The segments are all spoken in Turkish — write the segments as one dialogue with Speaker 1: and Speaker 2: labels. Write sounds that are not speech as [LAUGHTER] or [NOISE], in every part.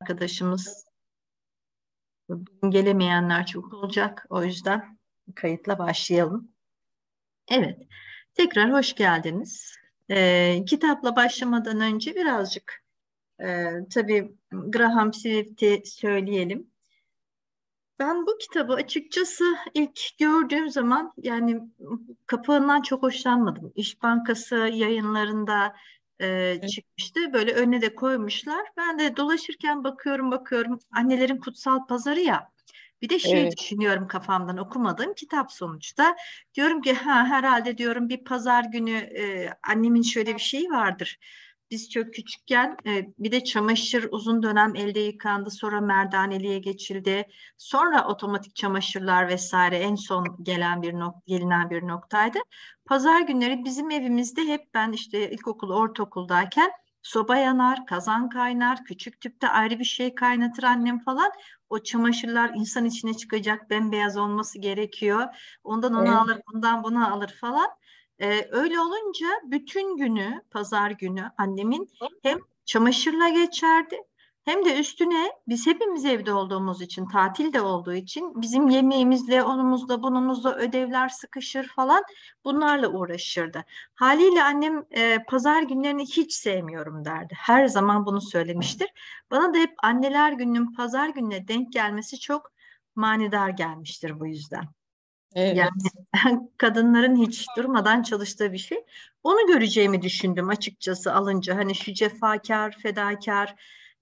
Speaker 1: arkadaşımız gelemeyenler çok olacak. O yüzden kayıtla başlayalım. Evet, tekrar hoş geldiniz. Ee, kitapla başlamadan önce birazcık e, tabii Graham Swift'i söyleyelim. Ben bu kitabı açıkçası ilk gördüğüm zaman yani kapağından çok hoşlanmadım. İş Bankası yayınlarında e, çıkmıştı. Böyle önüne de koymuşlar. Ben de dolaşırken bakıyorum bakıyorum. Annelerin kutsal pazarı ya. Bir de şey evet. düşünüyorum kafamdan okumadığım kitap sonuçta. Diyorum ki ha herhalde diyorum bir pazar günü e, annemin şöyle bir şeyi vardır biz çok küçükken e, bir de çamaşır uzun dönem elde yıkandı sonra merdaneliğe geçildi. Sonra otomatik çamaşırlar vesaire en son gelen bir nok gelinen bir noktaydı. Pazar günleri bizim evimizde hep ben işte ilkokul ortaokuldayken soba yanar, kazan kaynar, küçük tüpte ayrı bir şey kaynatır annem falan. O çamaşırlar insan içine çıkacak, bembeyaz olması gerekiyor. Ondan onu evet. alır, bundan bunu alır falan. Ee, öyle olunca bütün günü, pazar günü annemin hem çamaşırla geçerdi hem de üstüne biz hepimiz evde olduğumuz için, tatil de olduğu için bizim yemeğimizle, onumuzla, bunumuzla ödevler sıkışır falan bunlarla uğraşırdı. Haliyle annem e, pazar günlerini hiç sevmiyorum derdi. Her zaman bunu söylemiştir. Bana da hep anneler gününün pazar gününe denk gelmesi çok manidar gelmiştir bu yüzden. Evet. Yani [LAUGHS] kadınların hiç durmadan çalıştığı bir şey. Onu göreceğimi düşündüm açıkçası alınca. Hani şu cefakar, fedakar,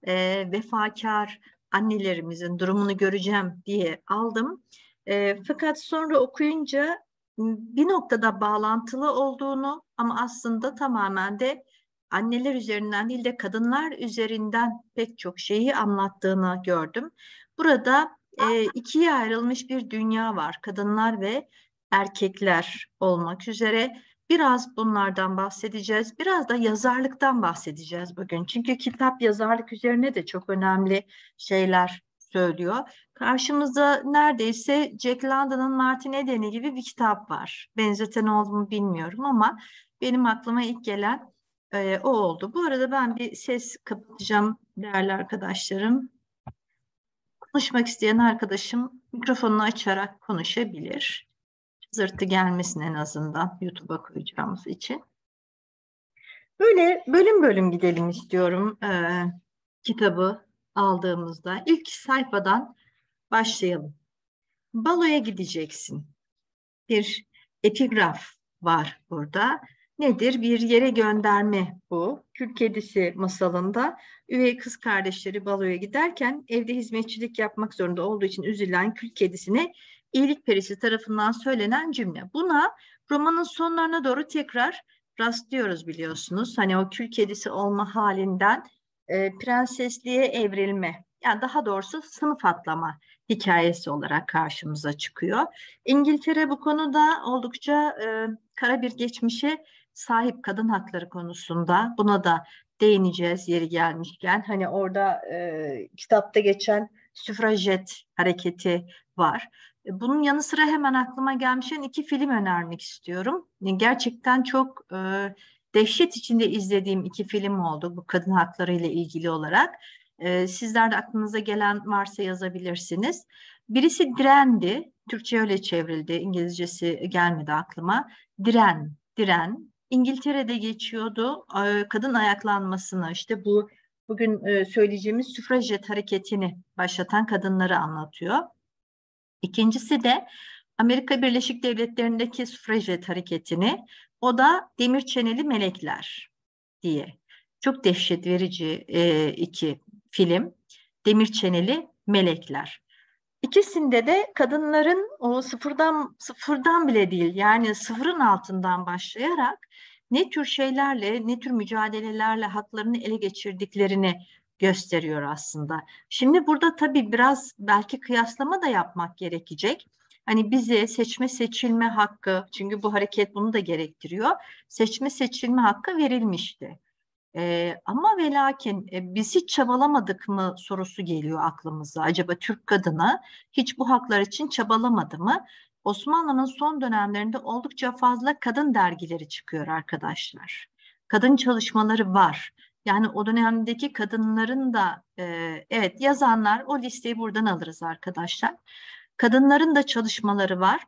Speaker 1: e, vefakar annelerimizin durumunu göreceğim diye aldım. E, fakat sonra okuyunca bir noktada bağlantılı olduğunu ama aslında tamamen de anneler üzerinden değil de kadınlar üzerinden pek çok şeyi anlattığını gördüm. Burada e, ikiye ayrılmış bir dünya var. Kadınlar ve erkekler olmak üzere. Biraz bunlardan bahsedeceğiz. Biraz da yazarlıktan bahsedeceğiz bugün. Çünkü kitap yazarlık üzerine de çok önemli şeyler söylüyor. Karşımızda neredeyse Jack London'ın Martin Eden'i gibi bir kitap var. Benzeten oldu mu bilmiyorum ama benim aklıma ilk gelen e, o oldu. Bu arada ben bir ses kapatacağım değerli arkadaşlarım. Konuşmak isteyen arkadaşım mikrofonunu açarak konuşabilir. Zırtı gelmesin en azından YouTube'a koyacağımız için. Böyle bölüm bölüm gidelim istiyorum ee, kitabı aldığımızda. İlk sayfadan başlayalım. Baloya gideceksin. Bir epigraf var burada nedir? Bir yere gönderme bu. Kül kedisi masalında üvey kız kardeşleri baloya giderken evde hizmetçilik yapmak zorunda olduğu için üzülen kül kedisine iyilik perisi tarafından söylenen cümle. Buna romanın sonlarına doğru tekrar rastlıyoruz biliyorsunuz. Hani o kül kedisi olma halinden e, prensesliğe evrilme. Yani daha doğrusu sınıf atlama hikayesi olarak karşımıza çıkıyor. İngiltere bu konuda oldukça e, kara bir geçmişe sahip kadın hakları konusunda buna da değineceğiz yeri gelmişken. Hani orada e, kitapta geçen süfrajet hareketi var. E, bunun yanı sıra hemen aklıma gelmişen iki film önermek istiyorum. E, gerçekten çok e, dehşet içinde izlediğim iki film oldu bu kadın hakları ile ilgili olarak. E, sizler de aklınıza gelen varsa yazabilirsiniz. Birisi Direndi, Türkçe öyle çevrildi, İngilizcesi gelmedi aklıma. Diren, Diren İngiltere'de geçiyordu kadın ayaklanmasını işte bu bugün e, söyleyeceğimiz süfrajet hareketini başlatan kadınları anlatıyor. İkincisi de Amerika Birleşik Devletleri'ndeki süfrajet hareketini o da demir çeneli melekler diye. Çok dehşet verici e, iki film. Demir çeneli melekler. İkisinde de kadınların o sıfırdan sıfırdan bile değil yani sıfırın altından başlayarak ne tür şeylerle, ne tür mücadelelerle haklarını ele geçirdiklerini gösteriyor aslında. Şimdi burada tabii biraz belki kıyaslama da yapmak gerekecek. Hani bize seçme seçilme hakkı çünkü bu hareket bunu da gerektiriyor. Seçme seçilme hakkı verilmişti. E, ama ve lakin e, biz hiç çabalamadık mı sorusu geliyor aklımıza. Acaba Türk kadına hiç bu haklar için çabalamadı mı? Osmanlı'nın son dönemlerinde oldukça fazla kadın dergileri çıkıyor arkadaşlar. Kadın çalışmaları var. Yani o dönemdeki kadınların da e, evet yazanlar o listeyi buradan alırız arkadaşlar. Kadınların da çalışmaları var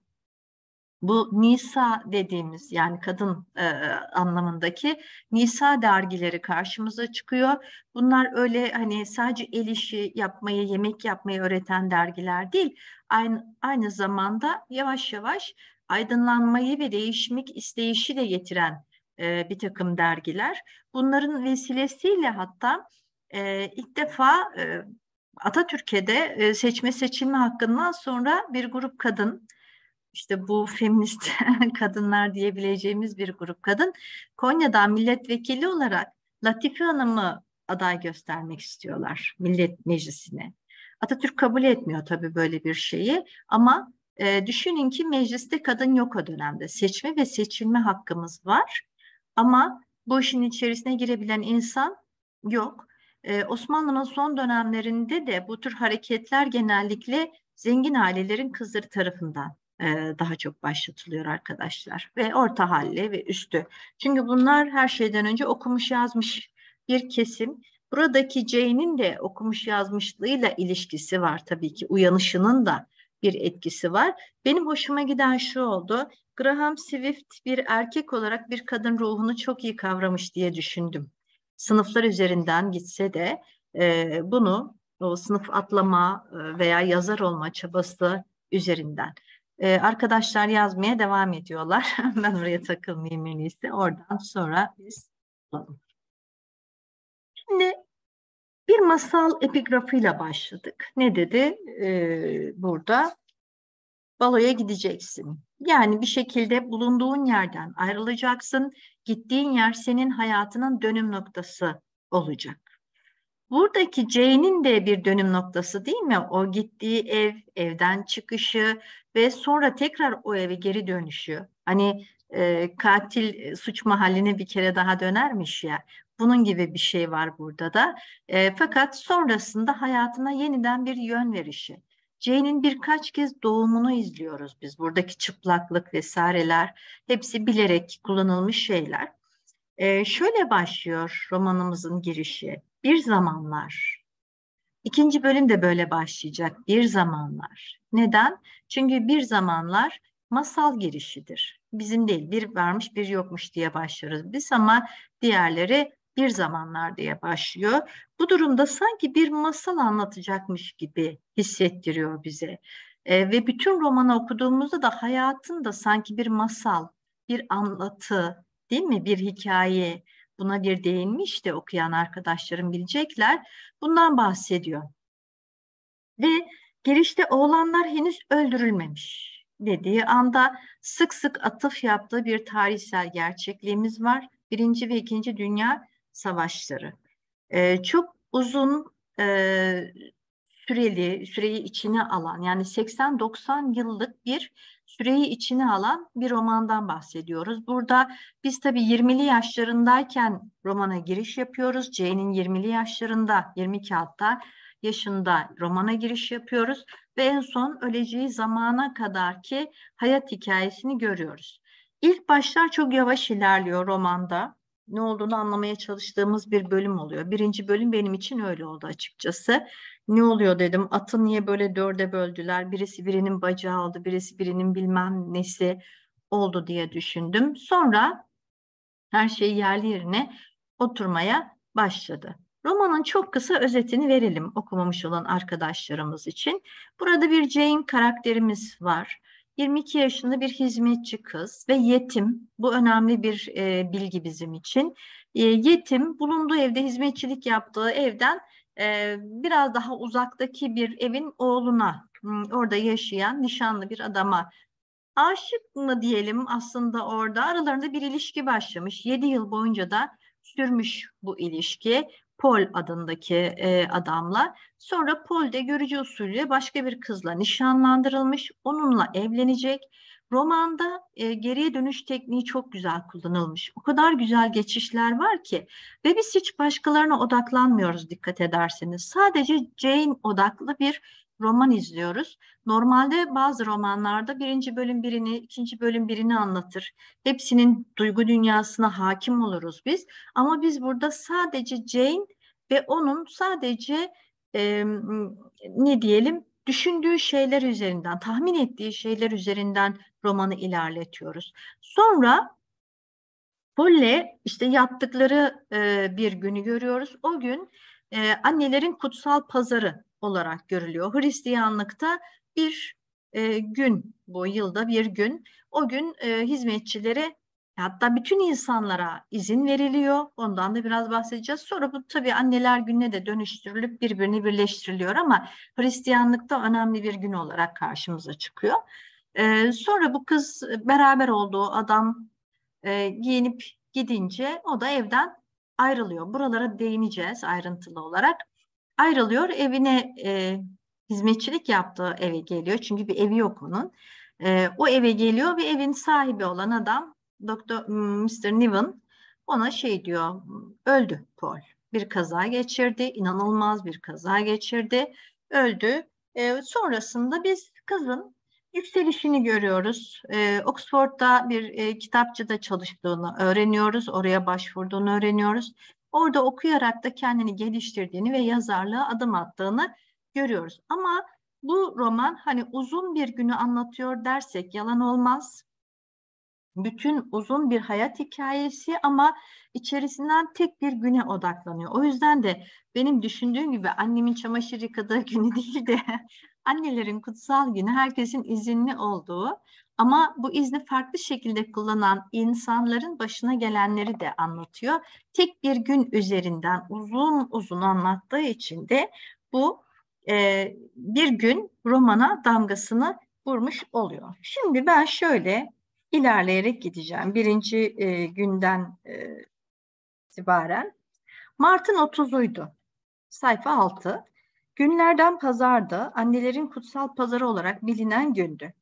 Speaker 1: bu Nisa dediğimiz yani kadın e, anlamındaki Nisa dergileri karşımıza çıkıyor. Bunlar öyle hani sadece el işi yapmayı, yemek yapmayı öğreten dergiler değil. Aynı, aynı zamanda yavaş yavaş aydınlanmayı ve değişmek isteyişi de getiren e, bir takım dergiler. Bunların vesilesiyle hatta e, ilk defa e, Atatürk'e de e, seçme seçilme hakkından sonra bir grup kadın işte bu feminist [LAUGHS] kadınlar diyebileceğimiz bir grup kadın Konya'dan milletvekili olarak Latife Hanım'ı aday göstermek istiyorlar millet meclisine. Atatürk kabul etmiyor tabii böyle bir şeyi ama e, düşünün ki mecliste kadın yok o dönemde. Seçme ve seçilme hakkımız var ama bu işin içerisine girebilen insan yok. E, Osmanlı'nın son dönemlerinde de bu tür hareketler genellikle zengin ailelerin kızları tarafından daha çok başlatılıyor arkadaşlar. Ve orta halli ve üstü. Çünkü bunlar her şeyden önce okumuş yazmış bir kesim. Buradaki Jane'in de okumuş yazmışlığıyla ilişkisi var tabii ki. Uyanışının da bir etkisi var. Benim hoşuma giden şu oldu. Graham Swift bir erkek olarak bir kadın ruhunu çok iyi kavramış diye düşündüm. Sınıflar üzerinden gitse de e, bunu o sınıf atlama veya yazar olma çabası üzerinden. Ee, arkadaşlar yazmaya devam ediyorlar. [LAUGHS] ben oraya takılmayayım en iyisi. Oradan sonra biz alalım. Şimdi bir masal epigrafıyla başladık. Ne dedi ee, burada? Baloya gideceksin. Yani bir şekilde bulunduğun yerden ayrılacaksın. Gittiğin yer senin hayatının dönüm noktası olacak. Buradaki C'nin de bir dönüm noktası değil mi? O gittiği ev, evden çıkışı ve sonra tekrar o eve geri dönüşü. Hani e, katil e, suç mahalline bir kere daha dönermiş ya. Bunun gibi bir şey var burada da. E, fakat sonrasında hayatına yeniden bir yön verişi. C'nin birkaç kez doğumunu izliyoruz biz. Buradaki çıplaklık vesaireler hepsi bilerek kullanılmış şeyler. E, şöyle başlıyor romanımızın girişi. Bir zamanlar. İkinci bölüm de böyle başlayacak. Bir zamanlar. Neden? Çünkü bir zamanlar masal girişidir. Bizim değil bir varmış bir yokmuş diye başlarız biz ama diğerleri bir zamanlar diye başlıyor. Bu durumda sanki bir masal anlatacakmış gibi hissettiriyor bize. E, ve bütün romanı okuduğumuzda da hayatın da sanki bir masal, bir anlatı, değil mi? Bir hikaye, buna bir değinmiş de okuyan arkadaşlarım bilecekler. Bundan bahsediyor. Ve girişte oğlanlar henüz öldürülmemiş dediği anda sık sık atıf yaptığı bir tarihsel gerçekliğimiz var. Birinci ve ikinci dünya savaşları. Ee, çok uzun e, süreli, süreyi içine alan yani 80-90 yıllık bir süreyi içine alan bir romandan bahsediyoruz. Burada biz tabii 20'li yaşlarındayken romana giriş yapıyoruz. Jane'in 20'li yaşlarında, 22 hatta yaşında romana giriş yapıyoruz ve en son öleceği zamana kadar ki hayat hikayesini görüyoruz. İlk başlar çok yavaş ilerliyor romanda. Ne olduğunu anlamaya çalıştığımız bir bölüm oluyor. Birinci bölüm benim için öyle oldu açıkçası ne oluyor dedim. Atı niye böyle dörde böldüler? Birisi birinin bacağı oldu, birisi birinin bilmem nesi oldu diye düşündüm. Sonra her şey yerli yerine oturmaya başladı. Romanın çok kısa özetini verelim okumamış olan arkadaşlarımız için. Burada bir Jane karakterimiz var. 22 yaşında bir hizmetçi kız ve yetim. Bu önemli bir e, bilgi bizim için. E, yetim bulunduğu evde hizmetçilik yaptığı evden ee, biraz daha uzaktaki bir evin oğluna, hmm, orada yaşayan nişanlı bir adama aşık mı diyelim aslında orada aralarında bir ilişki başlamış. 7 yıl boyunca da sürmüş bu ilişki. Pol adındaki e, adamla. Sonra Pol de görücü usulü başka bir kızla nişanlandırılmış. Onunla evlenecek. Romanda e, geriye dönüş tekniği çok güzel kullanılmış. O kadar güzel geçişler var ki ve biz hiç başkalarına odaklanmıyoruz dikkat ederseniz. Sadece Jane odaklı bir roman izliyoruz. Normalde bazı romanlarda birinci bölüm birini, ikinci bölüm birini anlatır. Hepsinin duygu dünyasına hakim oluruz biz. Ama biz burada sadece Jane ve onun sadece e, ne diyelim düşündüğü şeyler üzerinden, tahmin ettiği şeyler üzerinden romanı ilerletiyoruz. Sonra Polle işte yaptıkları e, bir günü görüyoruz. O gün e, annelerin kutsal pazarı olarak görülüyor. Hristiyanlıkta bir e, gün bu yılda bir gün o gün e, hizmetçilere Hatta bütün insanlara izin veriliyor. Ondan da biraz bahsedeceğiz. Sonra bu tabii anneler gününe de dönüştürülüp birbirini birleştiriliyor ama Hristiyanlıkta önemli bir gün olarak karşımıza çıkıyor. Ee, sonra bu kız beraber olduğu adam e, giyinip gidince o da evden ayrılıyor. Buralara değineceğiz ayrıntılı olarak. Ayrılıyor evine e, hizmetçilik yaptığı eve geliyor. Çünkü bir evi yok onun. E, o eve geliyor ve evin sahibi olan adam Doktor Mr. Hmm, Niven ona şey diyor, öldü Paul. Bir kaza geçirdi, inanılmaz bir kaza geçirdi, öldü. E, sonrasında biz kızın yükselişini görüyoruz. E, Oxford'da bir e, kitapçıda çalıştığını öğreniyoruz, oraya başvurduğunu öğreniyoruz. Orada okuyarak da kendini geliştirdiğini ve yazarlığa adım attığını görüyoruz. Ama bu roman hani uzun bir günü anlatıyor dersek yalan olmaz bütün uzun bir hayat hikayesi ama içerisinden tek bir güne odaklanıyor. O yüzden de benim düşündüğüm gibi annemin çamaşır yıkadığı [LAUGHS] günü değil de annelerin kutsal günü herkesin izinli olduğu ama bu izni farklı şekilde kullanan insanların başına gelenleri de anlatıyor. Tek bir gün üzerinden uzun uzun anlattığı için de bu e, bir gün romana damgasını vurmuş oluyor. Şimdi ben şöyle ilerleyerek gideceğim. Birinci e, günden e, itibaren. Mart'ın 30'uydu. Sayfa 6. Günlerden pazardı. Annelerin kutsal pazarı olarak bilinen gündü.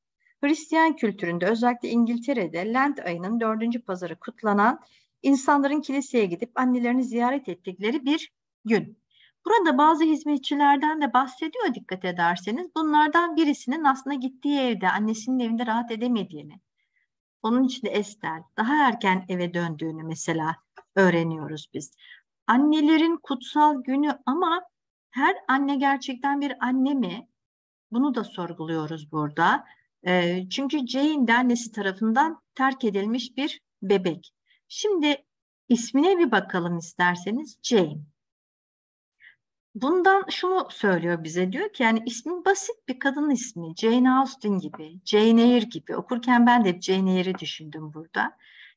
Speaker 1: Hristiyan kültüründe özellikle İngiltere'de Lent ayının dördüncü pazarı kutlanan insanların kiliseye gidip annelerini ziyaret ettikleri bir gün. Burada bazı hizmetçilerden de bahsediyor dikkat ederseniz. Bunlardan birisinin aslında gittiği evde annesinin evinde rahat edemediğini, onun için de Ester daha erken eve döndüğünü mesela öğreniyoruz biz. Annelerin kutsal günü ama her anne gerçekten bir anne mi? Bunu da sorguluyoruz burada. Ee, çünkü Jane de annesi tarafından terk edilmiş bir bebek. Şimdi ismine bir bakalım isterseniz Jane bundan şunu söylüyor bize diyor ki yani ismi basit bir kadın ismi Jane Austen gibi, Jane Eyre gibi okurken ben de hep Jane Eyre'i düşündüm burada.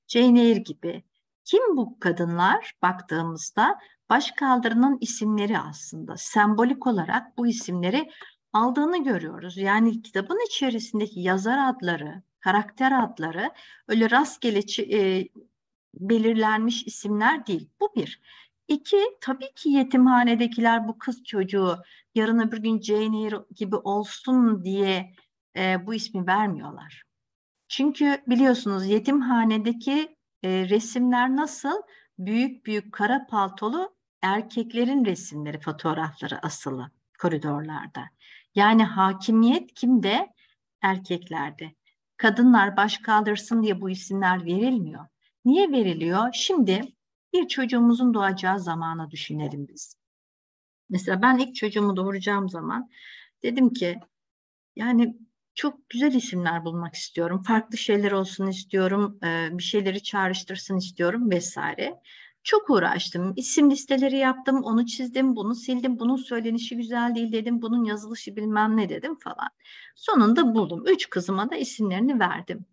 Speaker 1: Jane Eyre gibi kim bu kadınlar baktığımızda başkaldırının isimleri aslında sembolik olarak bu isimleri aldığını görüyoruz. Yani kitabın içerisindeki yazar adları, karakter adları öyle rastgele e, belirlenmiş isimler değil. Bu bir. İki, tabii ki yetimhanedekiler bu kız çocuğu yarın öbür gün Jane Eyre gibi olsun diye e, bu ismi vermiyorlar. Çünkü biliyorsunuz yetimhanedeki e, resimler nasıl? Büyük büyük kara paltolu erkeklerin resimleri, fotoğrafları asılı koridorlarda. Yani hakimiyet kimde? Erkeklerde. Kadınlar baş kaldırsın diye bu isimler verilmiyor. Niye veriliyor? Şimdi bir çocuğumuzun doğacağı zamanı düşünelim biz. Mesela ben ilk çocuğumu doğuracağım zaman dedim ki yani çok güzel isimler bulmak istiyorum. Farklı şeyler olsun istiyorum. E, bir şeyleri çağrıştırsın istiyorum vesaire. Çok uğraştım. İsim listeleri yaptım. Onu çizdim, bunu sildim. Bunun söylenişi güzel değil dedim. Bunun yazılışı bilmem ne dedim falan. Sonunda buldum. Üç kızıma da isimlerini verdim.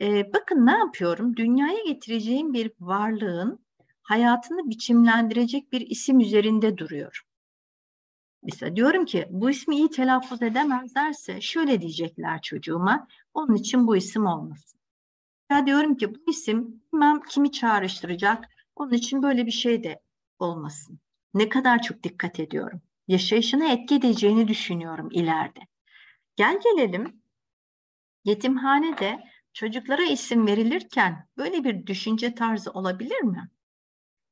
Speaker 1: Ee, bakın ne yapıyorum? Dünyaya getireceğim bir varlığın hayatını biçimlendirecek bir isim üzerinde duruyor. Mesela diyorum ki bu ismi iyi telaffuz edemezlerse şöyle diyecekler çocuğuma. Onun için bu isim olmasın. Ya diyorum ki bu isim bilmem kimi çağrıştıracak. Onun için böyle bir şey de olmasın. Ne kadar çok dikkat ediyorum. Yaşayışına etki edeceğini düşünüyorum ileride. Gel gelelim yetimhanede çocuklara isim verilirken böyle bir düşünce tarzı olabilir mi?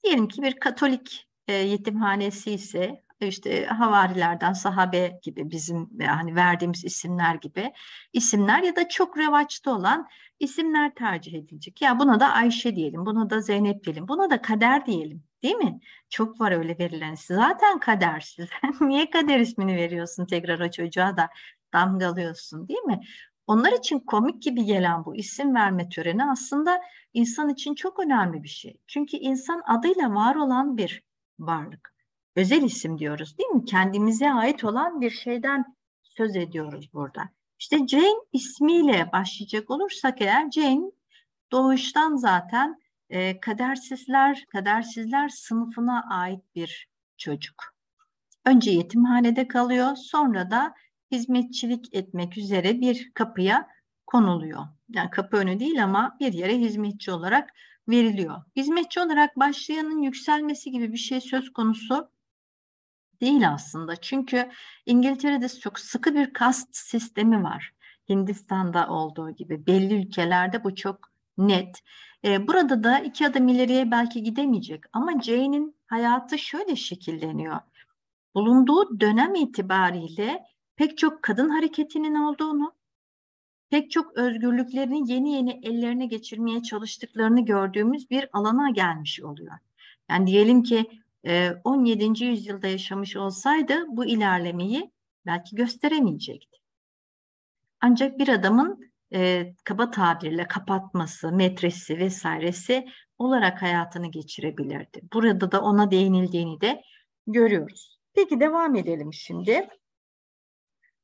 Speaker 1: Diyelim ki bir Katolik e, yetimhanesi ise işte havarilerden sahabe gibi bizim yani e, verdiğimiz isimler gibi isimler ya da çok revaçta olan isimler tercih edilecek. Ya buna da Ayşe diyelim, buna da Zeynep diyelim, buna da Kader diyelim. Değil mi? Çok var öyle verilen. Zaten kadersiz. [LAUGHS] Niye kader ismini veriyorsun tekrar o çocuğa da damgalıyorsun değil mi? Onlar için komik gibi gelen bu isim verme töreni aslında insan için çok önemli bir şey. Çünkü insan adıyla var olan bir varlık. Özel isim diyoruz değil mi? Kendimize ait olan bir şeyden söz ediyoruz burada. İşte Jane ismiyle başlayacak olursak eğer Jane doğuştan zaten e, kadersizler, kadersizler sınıfına ait bir çocuk. Önce yetimhanede kalıyor, sonra da hizmetçilik etmek üzere bir kapıya konuluyor. Yani kapı önü değil ama bir yere hizmetçi olarak veriliyor. Hizmetçi olarak başlayanın yükselmesi gibi bir şey söz konusu değil aslında. Çünkü İngiltere'de çok sıkı bir kast sistemi var. Hindistan'da olduğu gibi belli ülkelerde bu çok net. Ee, burada da iki adım ileriye belki gidemeyecek ama Jane'in hayatı şöyle şekilleniyor. Bulunduğu dönem itibariyle pek çok kadın hareketinin olduğunu, pek çok özgürlüklerini yeni yeni ellerine geçirmeye çalıştıklarını gördüğümüz bir alana gelmiş oluyor. Yani diyelim ki 17. E, yüzyılda yaşamış olsaydı bu ilerlemeyi belki gösteremeyecekti. Ancak bir adamın e, kaba tabirle kapatması, metresi vesairesi olarak hayatını geçirebilirdi. Burada da ona değinildiğini de görüyoruz. Peki devam edelim şimdi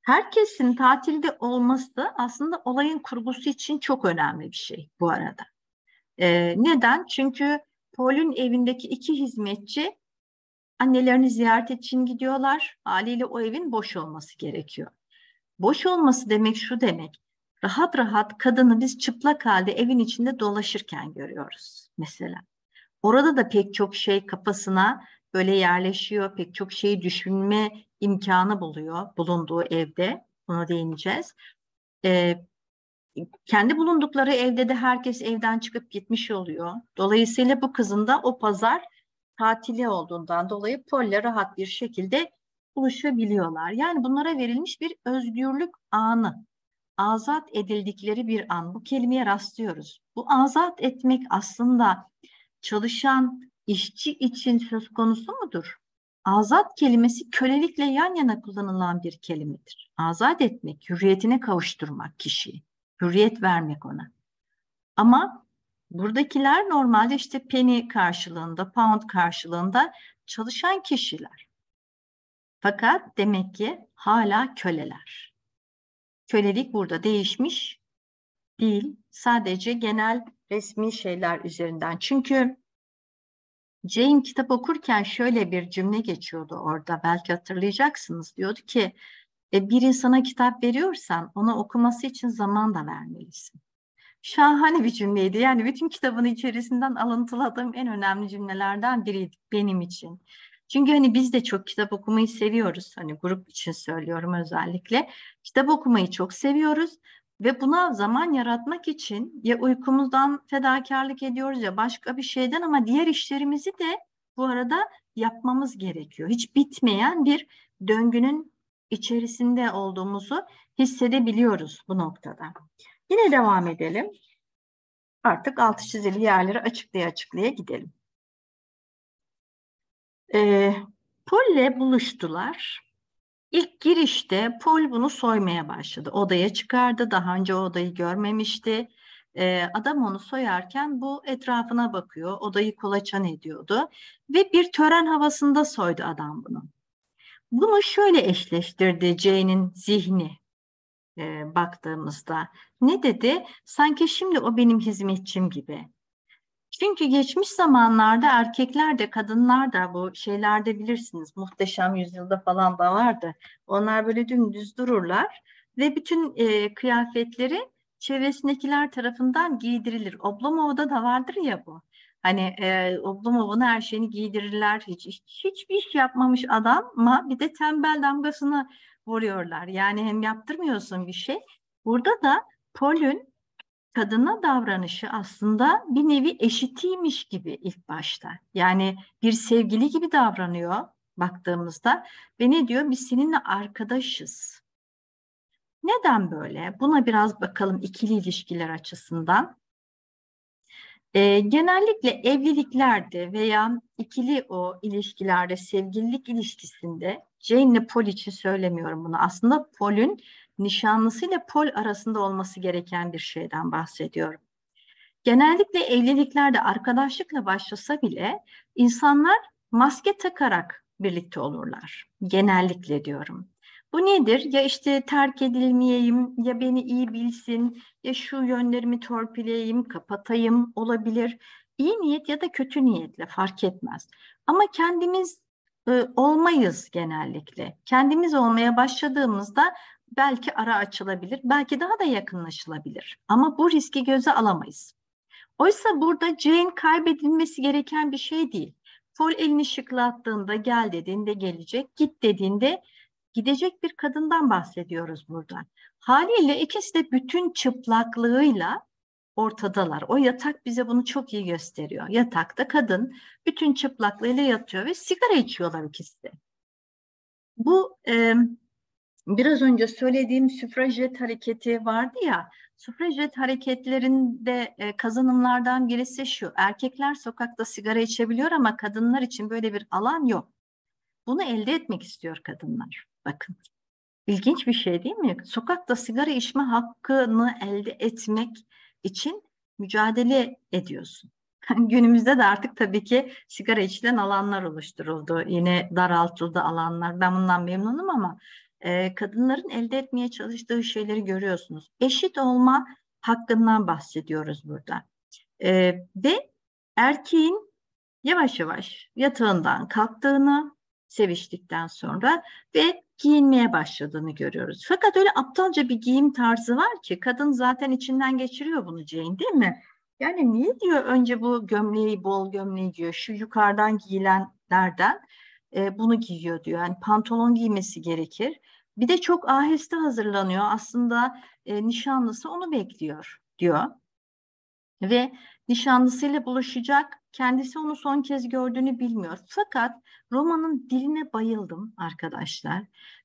Speaker 1: herkesin tatilde olması aslında olayın kurgusu için çok önemli bir şey bu arada. Ee, neden? Çünkü Paul'ün evindeki iki hizmetçi annelerini ziyaret için gidiyorlar. Haliyle o evin boş olması gerekiyor. Boş olması demek şu demek. Rahat rahat kadını biz çıplak halde evin içinde dolaşırken görüyoruz mesela. Orada da pek çok şey kafasına böyle yerleşiyor. Pek çok şeyi düşünme imkanı buluyor bulunduğu evde. Buna değineceğiz. E, kendi bulundukları evde de herkes evden çıkıp gitmiş oluyor. Dolayısıyla bu kızın da o pazar tatili olduğundan dolayı Pol'le rahat bir şekilde buluşabiliyorlar. Yani bunlara verilmiş bir özgürlük anı. Azat edildikleri bir an. Bu kelimeye rastlıyoruz. Bu azat etmek aslında çalışan işçi için söz konusu mudur? Azat kelimesi kölelikle yan yana kullanılan bir kelimedir. Azat etmek, hürriyetine kavuşturmak kişiyi, hürriyet vermek ona. Ama buradakiler normalde işte penny karşılığında, pound karşılığında çalışan kişiler. Fakat demek ki hala köleler. Kölelik burada değişmiş değil. Sadece genel resmi şeyler üzerinden. Çünkü Jane kitap okurken şöyle bir cümle geçiyordu orada belki hatırlayacaksınız diyordu ki e, bir insana kitap veriyorsan ona okuması için zaman da vermelisin. Şahane bir cümleydi yani bütün kitabın içerisinden alıntıladığım en önemli cümlelerden biriydi benim için. Çünkü hani biz de çok kitap okumayı seviyoruz. Hani grup için söylüyorum özellikle. Kitap okumayı çok seviyoruz ve buna zaman yaratmak için ya uykumuzdan fedakarlık ediyoruz ya başka bir şeyden ama diğer işlerimizi de bu arada yapmamız gerekiyor. Hiç bitmeyen bir döngünün içerisinde olduğumuzu hissedebiliyoruz bu noktada. Yine devam edelim. Artık altı çizili yerleri açıklaya açıklaya gidelim. E, ee, Pol'le buluştular İlk girişte Paul bunu soymaya başladı. Odaya çıkardı. Daha önce o odayı görmemişti. Ee, adam onu soyarken bu etrafına bakıyor. Odayı kolaçan ediyordu. Ve bir tören havasında soydu adam bunu. Bunu şöyle eşleştirdi Jane'in zihni e, baktığımızda. Ne dedi? Sanki şimdi o benim hizmetçim gibi. Çünkü geçmiş zamanlarda erkekler de kadınlar da bu şeylerde bilirsiniz muhteşem yüzyılda falan da vardı. Onlar böyle dümdüz dururlar ve bütün e, kıyafetleri çevresindekiler tarafından giydirilir. Oblomov'da da vardır ya bu. Hani e, Oblomov'un her şeyini giydirirler. Hiç, hiç hiçbir iş yapmamış adam adama bir de tembel damgasını vuruyorlar. Yani hem yaptırmıyorsun bir şey. Burada da Pol'ün kadına davranışı aslında bir nevi eşitiymiş gibi ilk başta. Yani bir sevgili gibi davranıyor baktığımızda ve ne diyor biz seninle arkadaşız. Neden böyle? Buna biraz bakalım ikili ilişkiler açısından. E, genellikle evliliklerde veya ikili o ilişkilerde, sevgililik ilişkisinde, Jane Jane'le Paul için söylemiyorum bunu aslında, Paul'ün nişanlısıyla pol arasında olması gereken bir şeyden bahsediyorum. Genellikle evliliklerde arkadaşlıkla başlasa bile insanlar maske takarak birlikte olurlar. Genellikle diyorum. Bu nedir? Ya işte terk edilmeyeyim, ya beni iyi bilsin, ya şu yönlerimi torpileyim, kapatayım olabilir. İyi niyet ya da kötü niyetle fark etmez. Ama kendimiz e, olmayız genellikle. Kendimiz olmaya başladığımızda belki ara açılabilir, belki daha da yakınlaşılabilir. Ama bu riski göze alamayız. Oysa burada Jane kaybedilmesi gereken bir şey değil. Fol elini şıklattığında gel dediğinde gelecek, git dediğinde gidecek bir kadından bahsediyoruz burada. Haliyle ikisi de bütün çıplaklığıyla ortadalar. O yatak bize bunu çok iyi gösteriyor. Yatakta kadın bütün çıplaklığıyla yatıyor ve sigara içiyorlar ikisi de. Bu e, biraz önce söylediğim süfrajet hareketi vardı ya, süfrajet hareketlerinde e, kazanımlardan birisi şu, erkekler sokakta sigara içebiliyor ama kadınlar için böyle bir alan yok. Bunu elde etmek istiyor kadınlar. Bakın, ilginç bir şey değil mi? Sokakta sigara içme hakkını elde etmek için mücadele ediyorsun. [LAUGHS] Günümüzde de artık tabii ki sigara içilen alanlar oluşturuldu. Yine daraltıldı alanlar. Ben bundan memnunum ama kadınların elde etmeye çalıştığı şeyleri görüyorsunuz. Eşit olma hakkından bahsediyoruz burada. E, ve erkeğin yavaş yavaş yatağından kalktığını, seviştikten sonra ve giyinmeye başladığını görüyoruz. Fakat öyle aptalca bir giyim tarzı var ki kadın zaten içinden geçiriyor bunu Jane değil mi? Yani niye diyor önce bu gömleği bol gömleği giyiyor, şu yukarıdan giyilenlerden e, bunu giyiyor diyor. Yani pantolon giymesi gerekir. Bir de çok aheste hazırlanıyor. Aslında e, nişanlısı onu bekliyor diyor. Ve nişanlısıyla buluşacak. Kendisi onu son kez gördüğünü bilmiyor. Fakat romanın diline bayıldım arkadaşlar.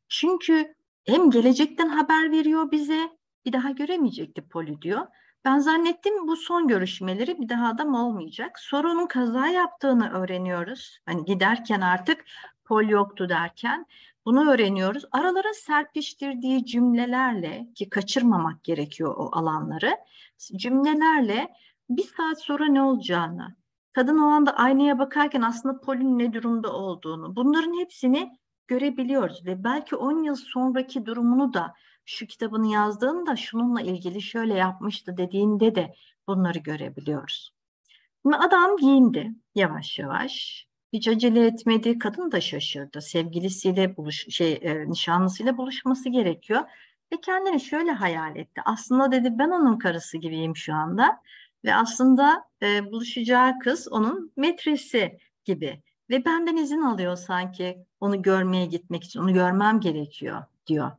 Speaker 1: Çünkü hem gelecekten haber veriyor bize bir daha göremeyecekti Poli diyor. Ben zannettim bu son görüşmeleri bir daha adam olmayacak. Sorunun onun kaza yaptığını öğreniyoruz. Hani giderken artık pol yoktu derken bunu öğreniyoruz. Aralara serpiştirdiği cümlelerle ki kaçırmamak gerekiyor o alanları. Cümlelerle bir saat sonra ne olacağını, kadın o anda aynaya bakarken aslında polün ne durumda olduğunu bunların hepsini görebiliyoruz ve belki 10 yıl sonraki durumunu da şu kitabını yazdığında şununla ilgili şöyle yapmıştı dediğinde de bunları görebiliyoruz. Şimdi adam giyindi yavaş yavaş. Hiç acele etmedi. Kadın da şaşırdı. Sevgilisiyle buluş şey e, nişanlısıyla buluşması gerekiyor ve kendini şöyle hayal etti. Aslında dedi ben onun karısı gibiyim şu anda ve aslında e, buluşacağı kız onun metresi gibi ve benden izin alıyor sanki onu görmeye gitmek için onu görmem gerekiyor diyor.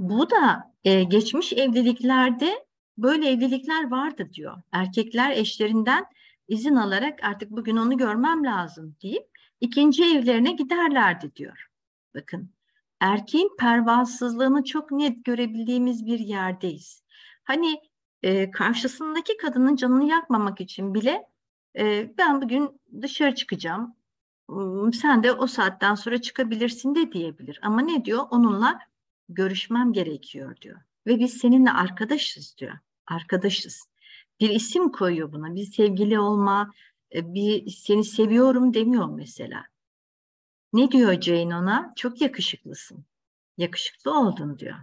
Speaker 1: Bu da e, geçmiş evliliklerde böyle evlilikler vardı diyor. Erkekler eşlerinden izin alarak artık bugün onu görmem lazım deyip ikinci evlerine giderlerdi diyor. Bakın erkeğin pervasızlığını çok net görebildiğimiz bir yerdeyiz. Hani e, karşısındaki kadının canını yakmamak için bile e, ben bugün dışarı çıkacağım, sen de o saatten sonra çıkabilirsin de diyebilir. Ama ne diyor? Onunla görüşmem gerekiyor diyor. Ve biz seninle arkadaşız diyor. Arkadaşız. Bir isim koyuyor buna. Bir sevgili olma, e, bir seni seviyorum demiyor mesela. Ne diyor Jane ona? Çok yakışıklısın. Yakışıklı oldun diyor.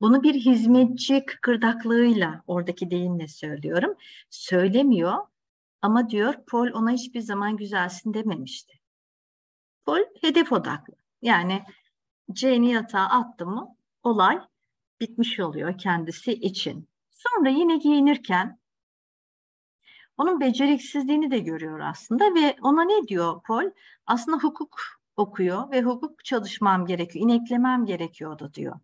Speaker 1: Bunu bir hizmetçi kıkırdaklığıyla oradaki deyimle söylüyorum. Söylemiyor ama diyor Paul ona hiçbir zaman güzelsin dememişti. Paul hedef odaklı. Yani Jane'i yatağa attı mı olay bitmiş oluyor kendisi için. Sonra yine giyinirken onun beceriksizliğini de görüyor aslında ve ona ne diyor Paul? Aslında hukuk okuyor ve hukuk çalışmam gerekiyor, ineklemem gerekiyordu diyor.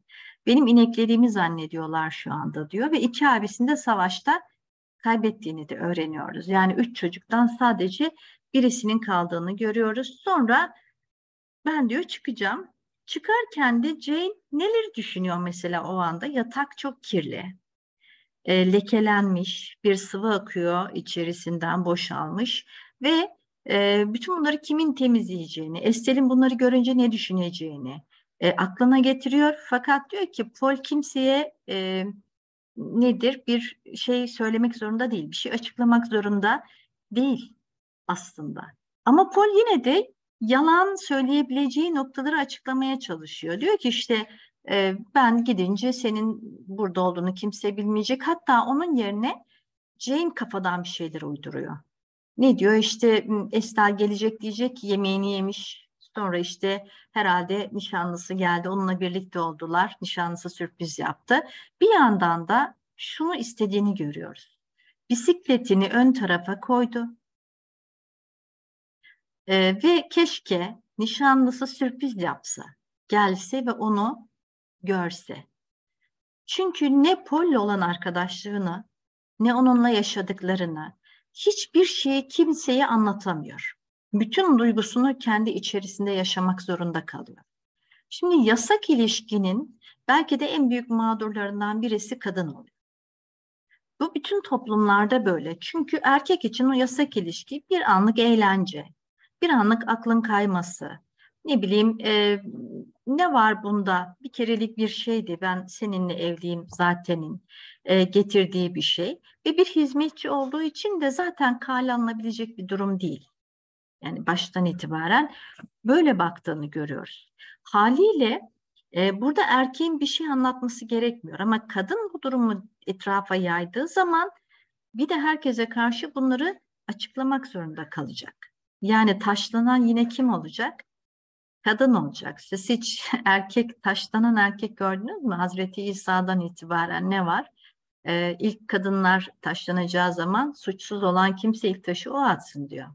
Speaker 1: Benim ineklediğimi zannediyorlar şu anda diyor ve iki abisinde savaşta kaybettiğini de öğreniyoruz. Yani üç çocuktan sadece birisinin kaldığını görüyoruz. Sonra ben diyor çıkacağım Çıkarken de Jane neleri düşünüyor mesela o anda? Yatak çok kirli, e, lekelenmiş, bir sıvı akıyor içerisinden boşalmış ve e, bütün bunları kimin temizleyeceğini, Estel'in bunları görünce ne düşüneceğini e, aklına getiriyor. Fakat diyor ki Paul kimseye e, nedir bir şey söylemek zorunda değil, bir şey açıklamak zorunda değil aslında. Ama Paul yine de yalan söyleyebileceği noktaları açıklamaya çalışıyor. Diyor ki işte e, ben gidince senin burada olduğunu kimse bilmeyecek. Hatta onun yerine Jane kafadan bir şeyler uyduruyor. Ne diyor işte Estel gelecek diyecek ki yemeğini yemiş. Sonra işte herhalde nişanlısı geldi onunla birlikte oldular. Nişanlısı sürpriz yaptı. Bir yandan da şunu istediğini görüyoruz. Bisikletini ön tarafa koydu e, ve keşke nişanlısı sürpriz yapsa, gelse ve onu görse. Çünkü ne Paul'le olan arkadaşlığını, ne onunla yaşadıklarını, hiçbir şeyi kimseye anlatamıyor. Bütün duygusunu kendi içerisinde yaşamak zorunda kalıyor. Şimdi yasak ilişkinin belki de en büyük mağdurlarından birisi kadın oluyor. Bu bütün toplumlarda böyle. Çünkü erkek için o yasak ilişki bir anlık eğlence, bir anlık aklın kayması, ne bileyim e, ne var bunda bir kerelik bir şeydi ben seninle evliyim zatenin e, getirdiği bir şey ve bir hizmetçi olduğu için de zaten kale alınabilecek bir durum değil. Yani baştan itibaren böyle baktığını görüyoruz. Haliyle e, burada erkeğin bir şey anlatması gerekmiyor ama kadın bu durumu etrafa yaydığı zaman bir de herkese karşı bunları açıklamak zorunda kalacak. Yani taşlanan yine kim olacak? Kadın olacak. Siz hiç [LAUGHS] erkek, taşlanan erkek gördünüz mü? Hazreti İsa'dan itibaren ne var? Ee, ilk kadınlar taşlanacağı zaman suçsuz olan kimse ilk taşı o atsın diyor.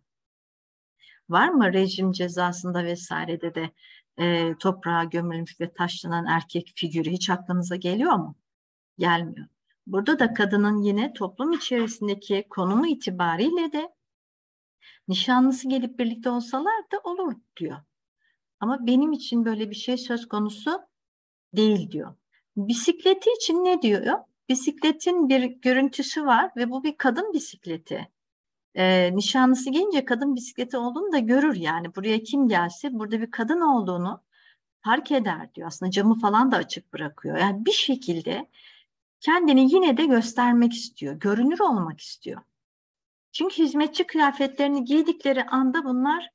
Speaker 1: Var mı rejim cezasında vesairede de e, toprağa gömülmüş ve taşlanan erkek figürü hiç aklınıza geliyor mu? Gelmiyor. Burada da kadının yine toplum içerisindeki konumu itibariyle de Nişanlısı gelip birlikte olsalar da olur diyor. Ama benim için böyle bir şey söz konusu değil diyor. Bisikleti için ne diyor? Bisikletin bir görüntüsü var ve bu bir kadın bisikleti. E, nişanlısı gelince kadın bisikleti olduğunu da görür yani. Buraya kim gelse burada bir kadın olduğunu fark eder diyor. Aslında camı falan da açık bırakıyor. Yani bir şekilde kendini yine de göstermek istiyor. Görünür olmak istiyor. Çünkü hizmetçi kıyafetlerini giydikleri anda bunlar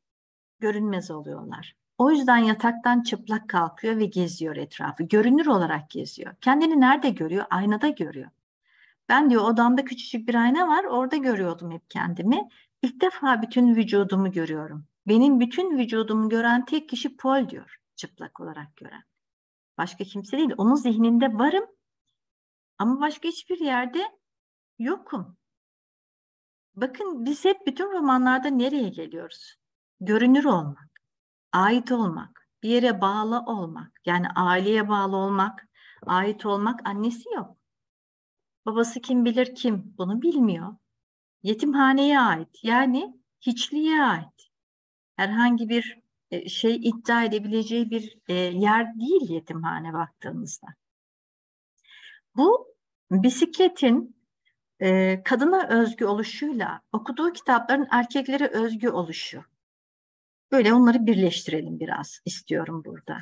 Speaker 1: görünmez oluyorlar. O yüzden yataktan çıplak kalkıyor ve geziyor etrafı. Görünür olarak geziyor. Kendini nerede görüyor? Aynada görüyor. Ben diyor odamda küçücük bir ayna var. Orada görüyordum hep kendimi. İlk defa bütün vücudumu görüyorum. Benim bütün vücudumu gören tek kişi Paul diyor. Çıplak olarak gören. Başka kimse değil. Onun zihninde varım ama başka hiçbir yerde yokum. Bakın biz hep bütün romanlarda nereye geliyoruz? Görünür olmak, ait olmak, bir yere bağlı olmak. Yani aileye bağlı olmak, ait olmak annesi yok. Babası kim bilir kim bunu bilmiyor. Yetimhaneye ait yani hiçliğe ait. Herhangi bir e, şey iddia edebileceği bir e, yer değil yetimhane baktığımızda. Bu bisikletin kadına özgü oluşuyla okuduğu kitapların erkeklere özgü oluşu. Böyle onları birleştirelim biraz istiyorum burada.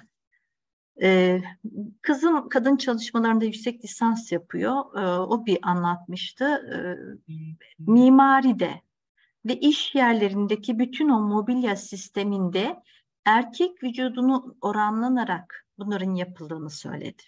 Speaker 1: kızım kadın çalışmalarında yüksek lisans yapıyor. o bir anlatmıştı. E, mimaride ve iş yerlerindeki bütün o mobilya sisteminde erkek vücudunu oranlanarak bunların yapıldığını söyledi.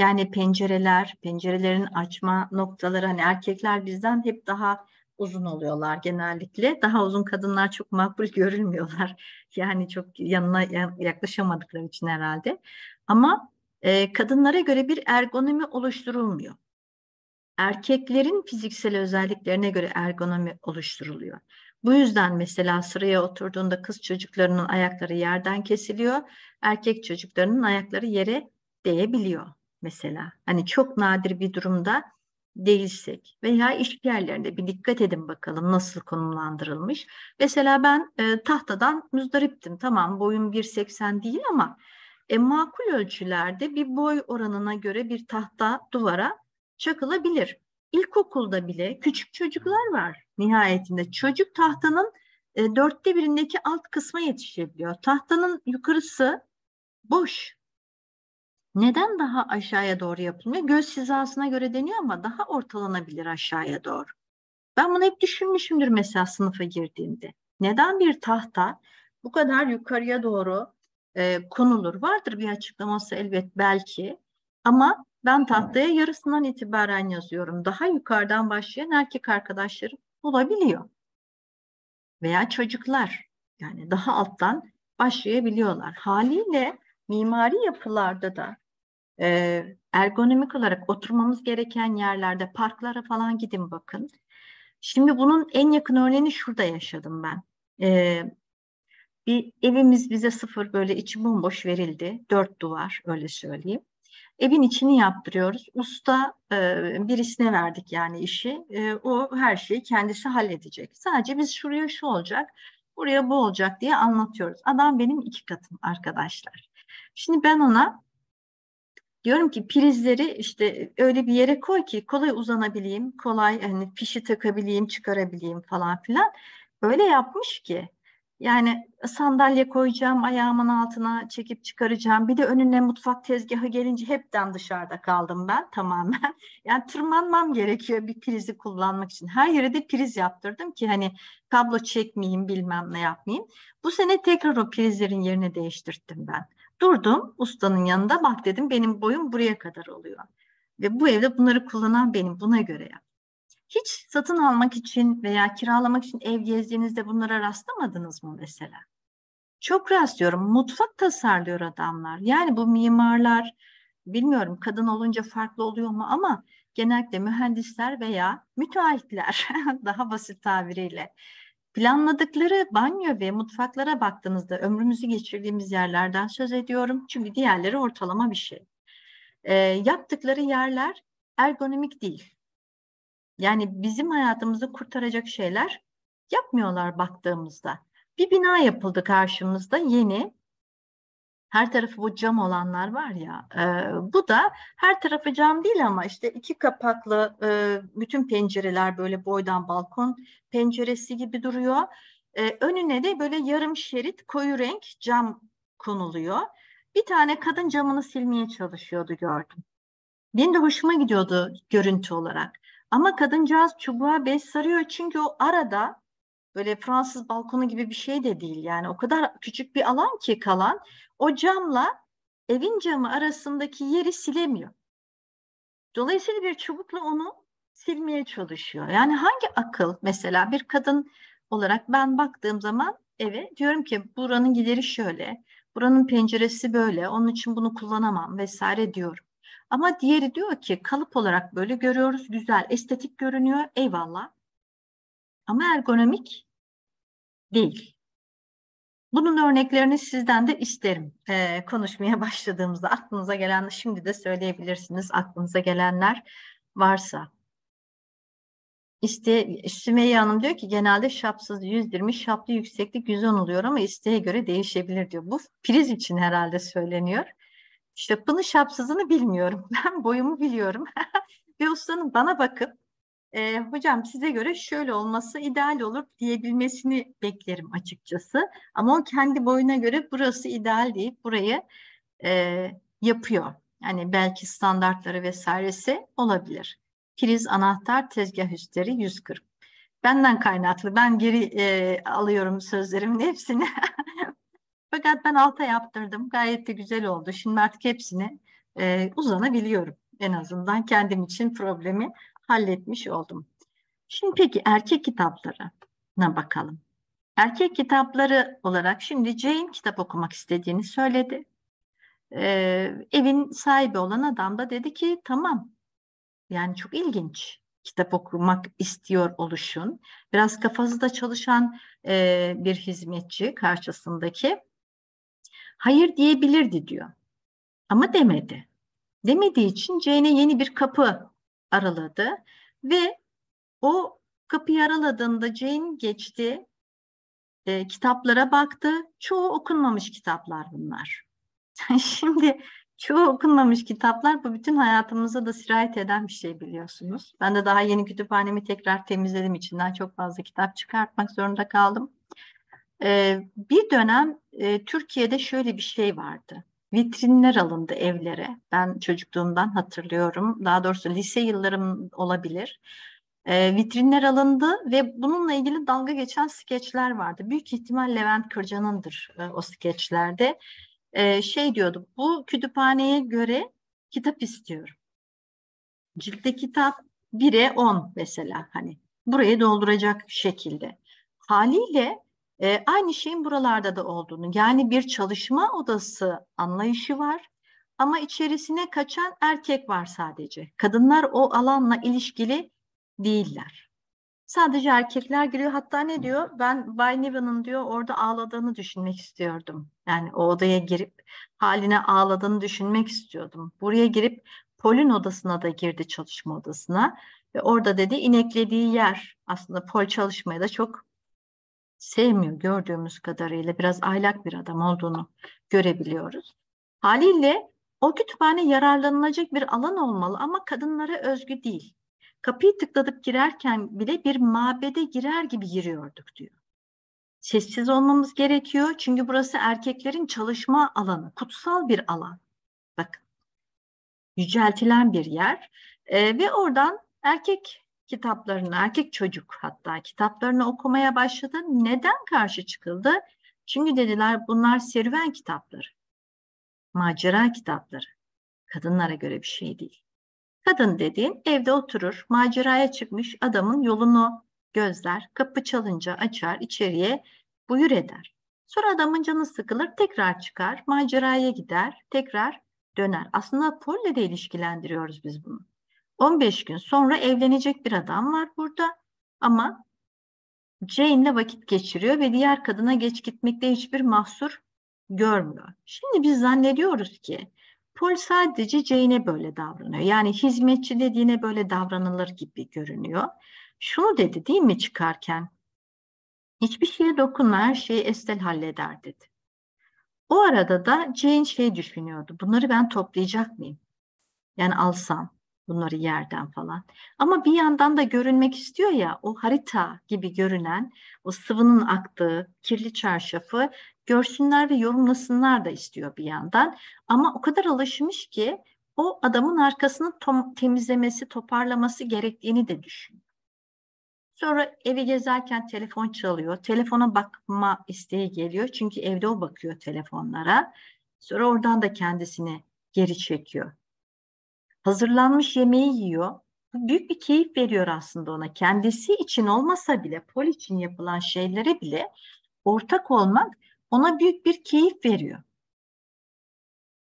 Speaker 1: Yani pencereler, pencerelerin açma noktaları hani erkekler bizden hep daha uzun oluyorlar genellikle. Daha uzun kadınlar çok makbul [LAUGHS] görülmüyorlar. Yani çok yanına yaklaşamadıkları için herhalde. Ama e, kadınlara göre bir ergonomi oluşturulmuyor. Erkeklerin fiziksel özelliklerine göre ergonomi oluşturuluyor. Bu yüzden mesela sıraya oturduğunda kız çocuklarının ayakları yerden kesiliyor, erkek çocuklarının ayakları yere değebiliyor mesela. Hani çok nadir bir durumda değilsek veya iş yerlerinde bir dikkat edin bakalım nasıl konumlandırılmış. Mesela ben e, tahtadan müzdariptim. Tamam boyum 1.80 değil ama e, makul ölçülerde bir boy oranına göre bir tahta duvara çakılabilir. İlkokulda bile küçük çocuklar var nihayetinde. Çocuk tahtanın e, dörtte birindeki alt kısma yetişebiliyor. Tahtanın yukarısı boş neden daha aşağıya doğru yapılmıyor? Göz hizasına göre deniyor ama daha ortalanabilir aşağıya doğru. Ben bunu hep düşünmüşümdür mesela sınıfa girdiğimde. Neden bir tahta bu kadar yukarıya doğru e, konulur? Vardır bir açıklaması elbet belki ama ben tahtaya yarısından itibaren yazıyorum. Daha yukarıdan başlayan erkek arkadaşlarım olabiliyor. Veya çocuklar yani daha alttan başlayabiliyorlar. Haliyle mimari yapılarda da e, ergonomik olarak oturmamız gereken yerlerde parklara falan gidin bakın. Şimdi bunun en yakın örneğini şurada yaşadım ben. E, bir evimiz bize sıfır böyle içi bomboş verildi. Dört duvar öyle söyleyeyim. Evin içini yaptırıyoruz. Usta e, birisine verdik yani işi. E, o her şeyi kendisi halledecek. Sadece biz şuraya şu olacak, buraya bu olacak diye anlatıyoruz. Adam benim iki katım arkadaşlar. Şimdi ben ona diyorum ki prizleri işte öyle bir yere koy ki kolay uzanabileyim, kolay hani fişi takabileyim, çıkarabileyim falan filan. Öyle yapmış ki yani sandalye koyacağım ayağımın altına çekip çıkaracağım. Bir de önüne mutfak tezgahı gelince hepten dışarıda kaldım ben tamamen. [LAUGHS] Yani tırmanmam gerekiyor bir prizi kullanmak için. Her yere de priz yaptırdım ki hani kablo çekmeyeyim bilmem ne yapmayayım. Bu sene tekrar o prizlerin yerini değiştirdim ben. Durdum ustanın yanında bak dedim benim boyum buraya kadar oluyor. Ve bu evde bunları kullanan benim buna göre yap. Hiç satın almak için veya kiralamak için ev gezdiğinizde bunlara rastlamadınız mı mesela? Çok rastlıyorum. Mutfak tasarlıyor adamlar. Yani bu mimarlar bilmiyorum kadın olunca farklı oluyor mu ama genellikle mühendisler veya müteahhitler [LAUGHS] daha basit tabiriyle Planladıkları banyo ve mutfaklara baktığınızda ömrümüzü geçirdiğimiz yerlerden söz ediyorum. Çünkü diğerleri ortalama bir şey. E, yaptıkları yerler ergonomik değil. Yani bizim hayatımızı kurtaracak şeyler yapmıyorlar baktığımızda. Bir bina yapıldı karşımızda yeni her tarafı bu cam olanlar var ya e, bu da her tarafı cam değil ama işte iki kapaklı e, bütün pencereler böyle boydan balkon penceresi gibi duruyor. E, önüne de böyle yarım şerit koyu renk cam konuluyor. Bir tane kadın camını silmeye çalışıyordu gördüm. Benim de hoşuma gidiyordu görüntü olarak. Ama kadıncağız çubuğa bez sarıyor çünkü o arada böyle Fransız balkonu gibi bir şey de değil. Yani o kadar küçük bir alan ki kalan o camla evin camı arasındaki yeri silemiyor. Dolayısıyla bir çubukla onu silmeye çalışıyor. Yani hangi akıl mesela bir kadın olarak ben baktığım zaman eve diyorum ki buranın gideri şöyle, buranın penceresi böyle, onun için bunu kullanamam vesaire diyorum. Ama diğeri diyor ki kalıp olarak böyle görüyoruz, güzel, estetik görünüyor, eyvallah ama ergonomik değil. Bunun örneklerini sizden de isterim. Ee, konuşmaya [LAUGHS] başladığımızda aklınıza gelen, şimdi de söyleyebilirsiniz aklınıza gelenler varsa. İste, Sümeyye Hanım diyor ki genelde şapsız 120, şaplı yükseklik 110 oluyor ama isteğe göre değişebilir diyor. Bu priz için herhalde söyleniyor. Şapını şapsızını bilmiyorum. [LAUGHS] Ben boyumu biliyorum. Ve [LAUGHS] ustanın bana bakıp e, hocam size göre şöyle olması ideal olur diyebilmesini beklerim açıkçası. Ama o kendi boyuna göre burası ideal deyip burayı e, yapıyor. Yani belki standartları vesairesi olabilir. Priz anahtar tezgah üstleri 140. Benden kaynaklı. Ben geri e, alıyorum sözlerimin hepsini. [LAUGHS] Fakat ben alta yaptırdım. Gayet de güzel oldu. Şimdi artık hepsini e, uzanabiliyorum. En azından kendim için problemi halletmiş oldum. Şimdi peki erkek kitaplarına bakalım. Erkek kitapları olarak şimdi Jane kitap okumak istediğini söyledi. Ee, evin sahibi olan adam da dedi ki tamam yani çok ilginç kitap okumak istiyor oluşun. Biraz kafası da çalışan e, bir hizmetçi karşısındaki. Hayır diyebilirdi diyor ama demedi. Demediği için Jane'e yeni bir kapı araladı ve o kapıyı araladığında Jane geçti, e, kitaplara baktı. Çoğu okunmamış kitaplar bunlar. [LAUGHS] Şimdi çoğu okunmamış kitaplar bu bütün hayatımıza da sirayet eden bir şey biliyorsunuz. Ben de daha yeni kütüphanemi tekrar temizledim içinden çok fazla kitap çıkartmak zorunda kaldım. Ee, bir dönem e, Türkiye'de şöyle bir şey vardı vitrinler alındı evlere. Ben çocukluğumdan hatırlıyorum. Daha doğrusu lise yıllarım olabilir. E, vitrinler alındı ve bununla ilgili dalga geçen skeçler vardı. Büyük ihtimal Levent Kırca'nındır e, o skeçlerde. E, şey diyordu, bu kütüphaneye göre kitap istiyorum. Ciltte kitap 1'e 10 mesela hani burayı dolduracak şekilde. Haliyle e, aynı şeyin buralarda da olduğunu yani bir çalışma odası anlayışı var ama içerisine kaçan erkek var sadece. Kadınlar o alanla ilişkili değiller. Sadece erkekler giriyor. Hatta ne diyor? Ben Bay Niven'ın diyor orada ağladığını düşünmek istiyordum. Yani o odaya girip haline ağladığını düşünmek istiyordum. Buraya girip Pol'ün odasına da girdi çalışma odasına. Ve orada dedi ineklediği yer aslında Pol çalışmaya da çok sevmiyor gördüğümüz kadarıyla. Biraz aylak bir adam olduğunu görebiliyoruz. Haliyle o kütüphane yararlanılacak bir alan olmalı ama kadınlara özgü değil. Kapıyı tıkladıp girerken bile bir mabede girer gibi giriyorduk diyor. Sessiz olmamız gerekiyor çünkü burası erkeklerin çalışma alanı, kutsal bir alan. Bakın, yüceltilen bir yer ee, ve oradan erkek kitaplarını erkek çocuk hatta kitaplarını okumaya başladı. Neden karşı çıkıldı? Çünkü dediler bunlar serüven kitapları, macera kitapları. Kadınlara göre bir şey değil. Kadın dediğin evde oturur, maceraya çıkmış adamın yolunu gözler, kapı çalınca açar, içeriye buyur eder. Sonra adamın canı sıkılır, tekrar çıkar, maceraya gider, tekrar döner. Aslında polle de ilişkilendiriyoruz biz bunu. 15 gün sonra evlenecek bir adam var burada ama Jane'le vakit geçiriyor ve diğer kadına geç gitmekte hiçbir mahsur görmüyor. Şimdi biz zannediyoruz ki Paul sadece Jane'e böyle davranıyor. Yani hizmetçi dediğine böyle davranılır gibi görünüyor. Şunu dedi değil mi çıkarken? Hiçbir şeye dokunma her şeyi Estel halleder dedi. O arada da Jane şey düşünüyordu. Bunları ben toplayacak mıyım? Yani alsam bunları yerden falan. Ama bir yandan da görünmek istiyor ya o harita gibi görünen o sıvının aktığı kirli çarşafı görsünler ve yorumlasınlar da istiyor bir yandan. Ama o kadar alışmış ki o adamın arkasını tom- temizlemesi, toparlaması gerektiğini de düşünüyor. Sonra evi gezerken telefon çalıyor. Telefona bakma isteği geliyor. Çünkü evde o bakıyor telefonlara. Sonra oradan da kendisini geri çekiyor hazırlanmış yemeği yiyor. Bu büyük bir keyif veriyor aslında ona. Kendisi için olmasa bile, pol için yapılan şeylere bile ortak olmak ona büyük bir keyif veriyor.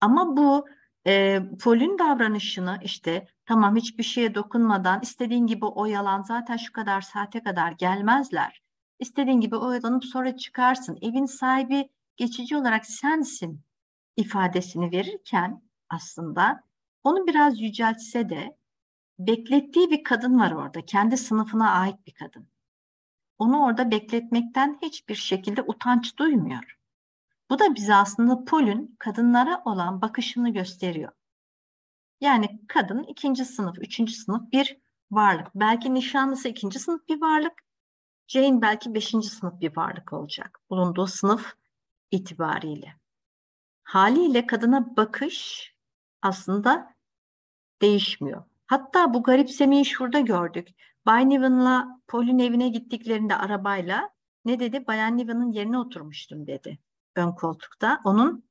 Speaker 1: Ama bu e, polün davranışını işte tamam hiçbir şeye dokunmadan istediğin gibi oyalan zaten şu kadar saate kadar gelmezler. İstediğin gibi oyalanıp sonra çıkarsın. Evin sahibi geçici olarak sensin ifadesini verirken aslında onu biraz yüceltse de beklettiği bir kadın var orada. Kendi sınıfına ait bir kadın. Onu orada bekletmekten hiçbir şekilde utanç duymuyor. Bu da bize aslında Pol'ün kadınlara olan bakışını gösteriyor. Yani kadın ikinci sınıf, üçüncü sınıf bir varlık. Belki nişanlısı ikinci sınıf bir varlık. Jane belki beşinci sınıf bir varlık olacak. Bulunduğu sınıf itibariyle. Haliyle kadına bakış aslında değişmiyor. Hatta bu garipsemeyi şurada gördük. Bay Niven'la Paul'ün evine gittiklerinde arabayla ne dedi? Bayan Niven'ın yerine oturmuştum dedi. Ön koltukta onun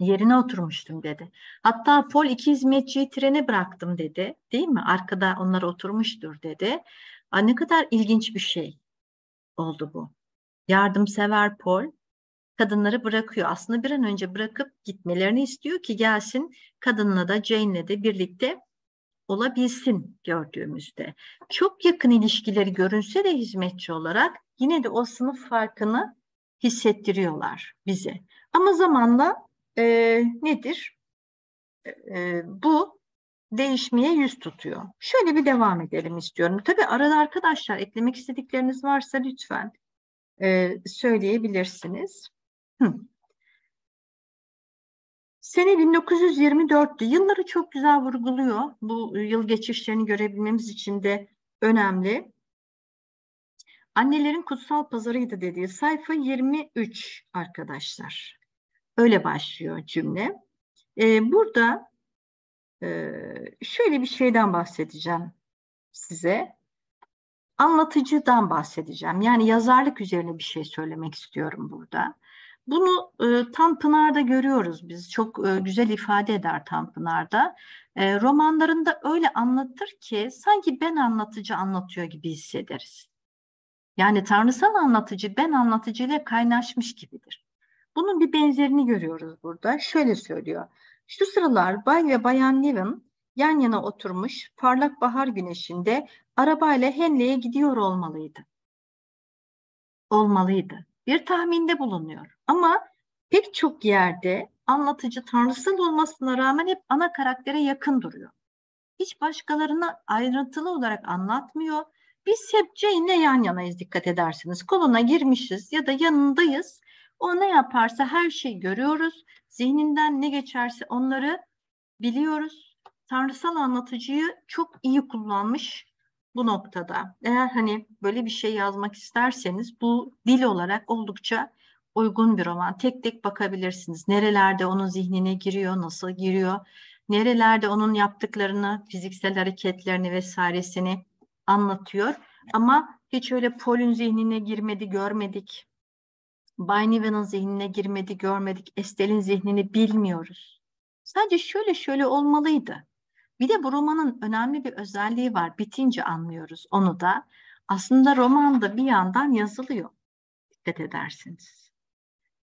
Speaker 1: yerine oturmuştum dedi. Hatta Paul iki hizmetçiyi trene bıraktım dedi. Değil mi? Arkada onlar oturmuştur dedi. Aa, ne kadar ilginç bir şey oldu bu. Yardımsever Paul kadınları bırakıyor. Aslında bir an önce bırakıp gitmelerini istiyor ki gelsin kadınla da Jane'le de birlikte olabilsin gördüğümüzde. Çok yakın ilişkileri görünse de hizmetçi olarak yine de o sınıf farkını hissettiriyorlar bize. Ama zamanla e, nedir? E, e bu değişmeye yüz tutuyor. Şöyle bir devam edelim istiyorum. Tabii arada arkadaşlar eklemek istedikleriniz varsa lütfen e, söyleyebilirsiniz. Hı. Sene 1924'tü. Yılları çok güzel vurguluyor. Bu e, yıl geçişlerini görebilmemiz için de önemli. Annelerin kutsal pazarıydı dediği sayfa 23 arkadaşlar. Öyle başlıyor cümle. Ee, burada e, şöyle bir şeyden bahsedeceğim size. Anlatıcıdan bahsedeceğim. Yani yazarlık üzerine bir şey söylemek istiyorum burada. Bunu e, Tanpınar'da görüyoruz biz. Çok e, güzel ifade eder Tanpınar'da. E, romanlarında öyle anlatır ki sanki ben anlatıcı anlatıyor gibi hissederiz. Yani tanrısal anlatıcı ben anlatıcıyla kaynaşmış gibidir. Bunun bir benzerini görüyoruz burada. Şöyle söylüyor. Şu sıralar Bay ve Bayan Niven yan yana oturmuş parlak bahar güneşinde arabayla Henley'e gidiyor olmalıydı. Olmalıydı. Bir tahminde bulunuyor. Ama pek çok yerde anlatıcı tanrısal olmasına rağmen hep ana karaktere yakın duruyor. Hiç başkalarına ayrıntılı olarak anlatmıyor. Biz hep Jane'le yan yanayız dikkat edersiniz. Koluna girmişiz ya da yanındayız. O ne yaparsa her şeyi görüyoruz. Zihninden ne geçerse onları biliyoruz. Tanrısal anlatıcıyı çok iyi kullanmış bu noktada. Eğer hani böyle bir şey yazmak isterseniz bu dil olarak oldukça uygun bir roman. Tek tek bakabilirsiniz. Nerelerde onun zihnine giriyor, nasıl giriyor, nerelerde onun yaptıklarını, fiziksel hareketlerini vesairesini anlatıyor. Ama hiç öyle Paul'ün zihnine girmedi, görmedik. Bay Niven'ın zihnine girmedi, görmedik. Estel'in zihnini bilmiyoruz. Sadece şöyle şöyle olmalıydı. Bir de bu romanın önemli bir özelliği var. Bitince anlıyoruz onu da. Aslında roman da bir yandan yazılıyor. Dikkat edersiniz.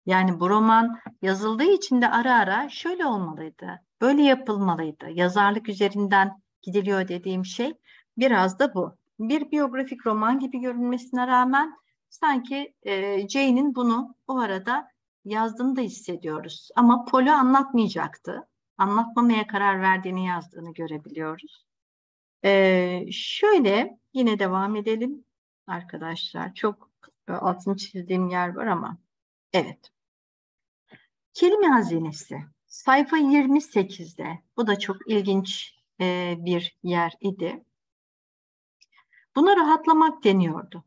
Speaker 1: Yani bu roman yazıldığı için de ara ara şöyle olmalıydı, böyle yapılmalıydı. Yazarlık üzerinden gidiliyor dediğim şey biraz da bu. Bir biyografik roman gibi görünmesine rağmen sanki e, Jane'in bunu bu arada yazdığını da hissediyoruz. Ama Paul'u anlatmayacaktı. Anlatmamaya karar verdiğini yazdığını görebiliyoruz. E, şöyle yine devam edelim arkadaşlar. Çok altını çizdiğim yer var ama evet. Kelime hazinesi sayfa 28'de bu da çok ilginç e, bir yer idi. Buna rahatlamak deniyordu.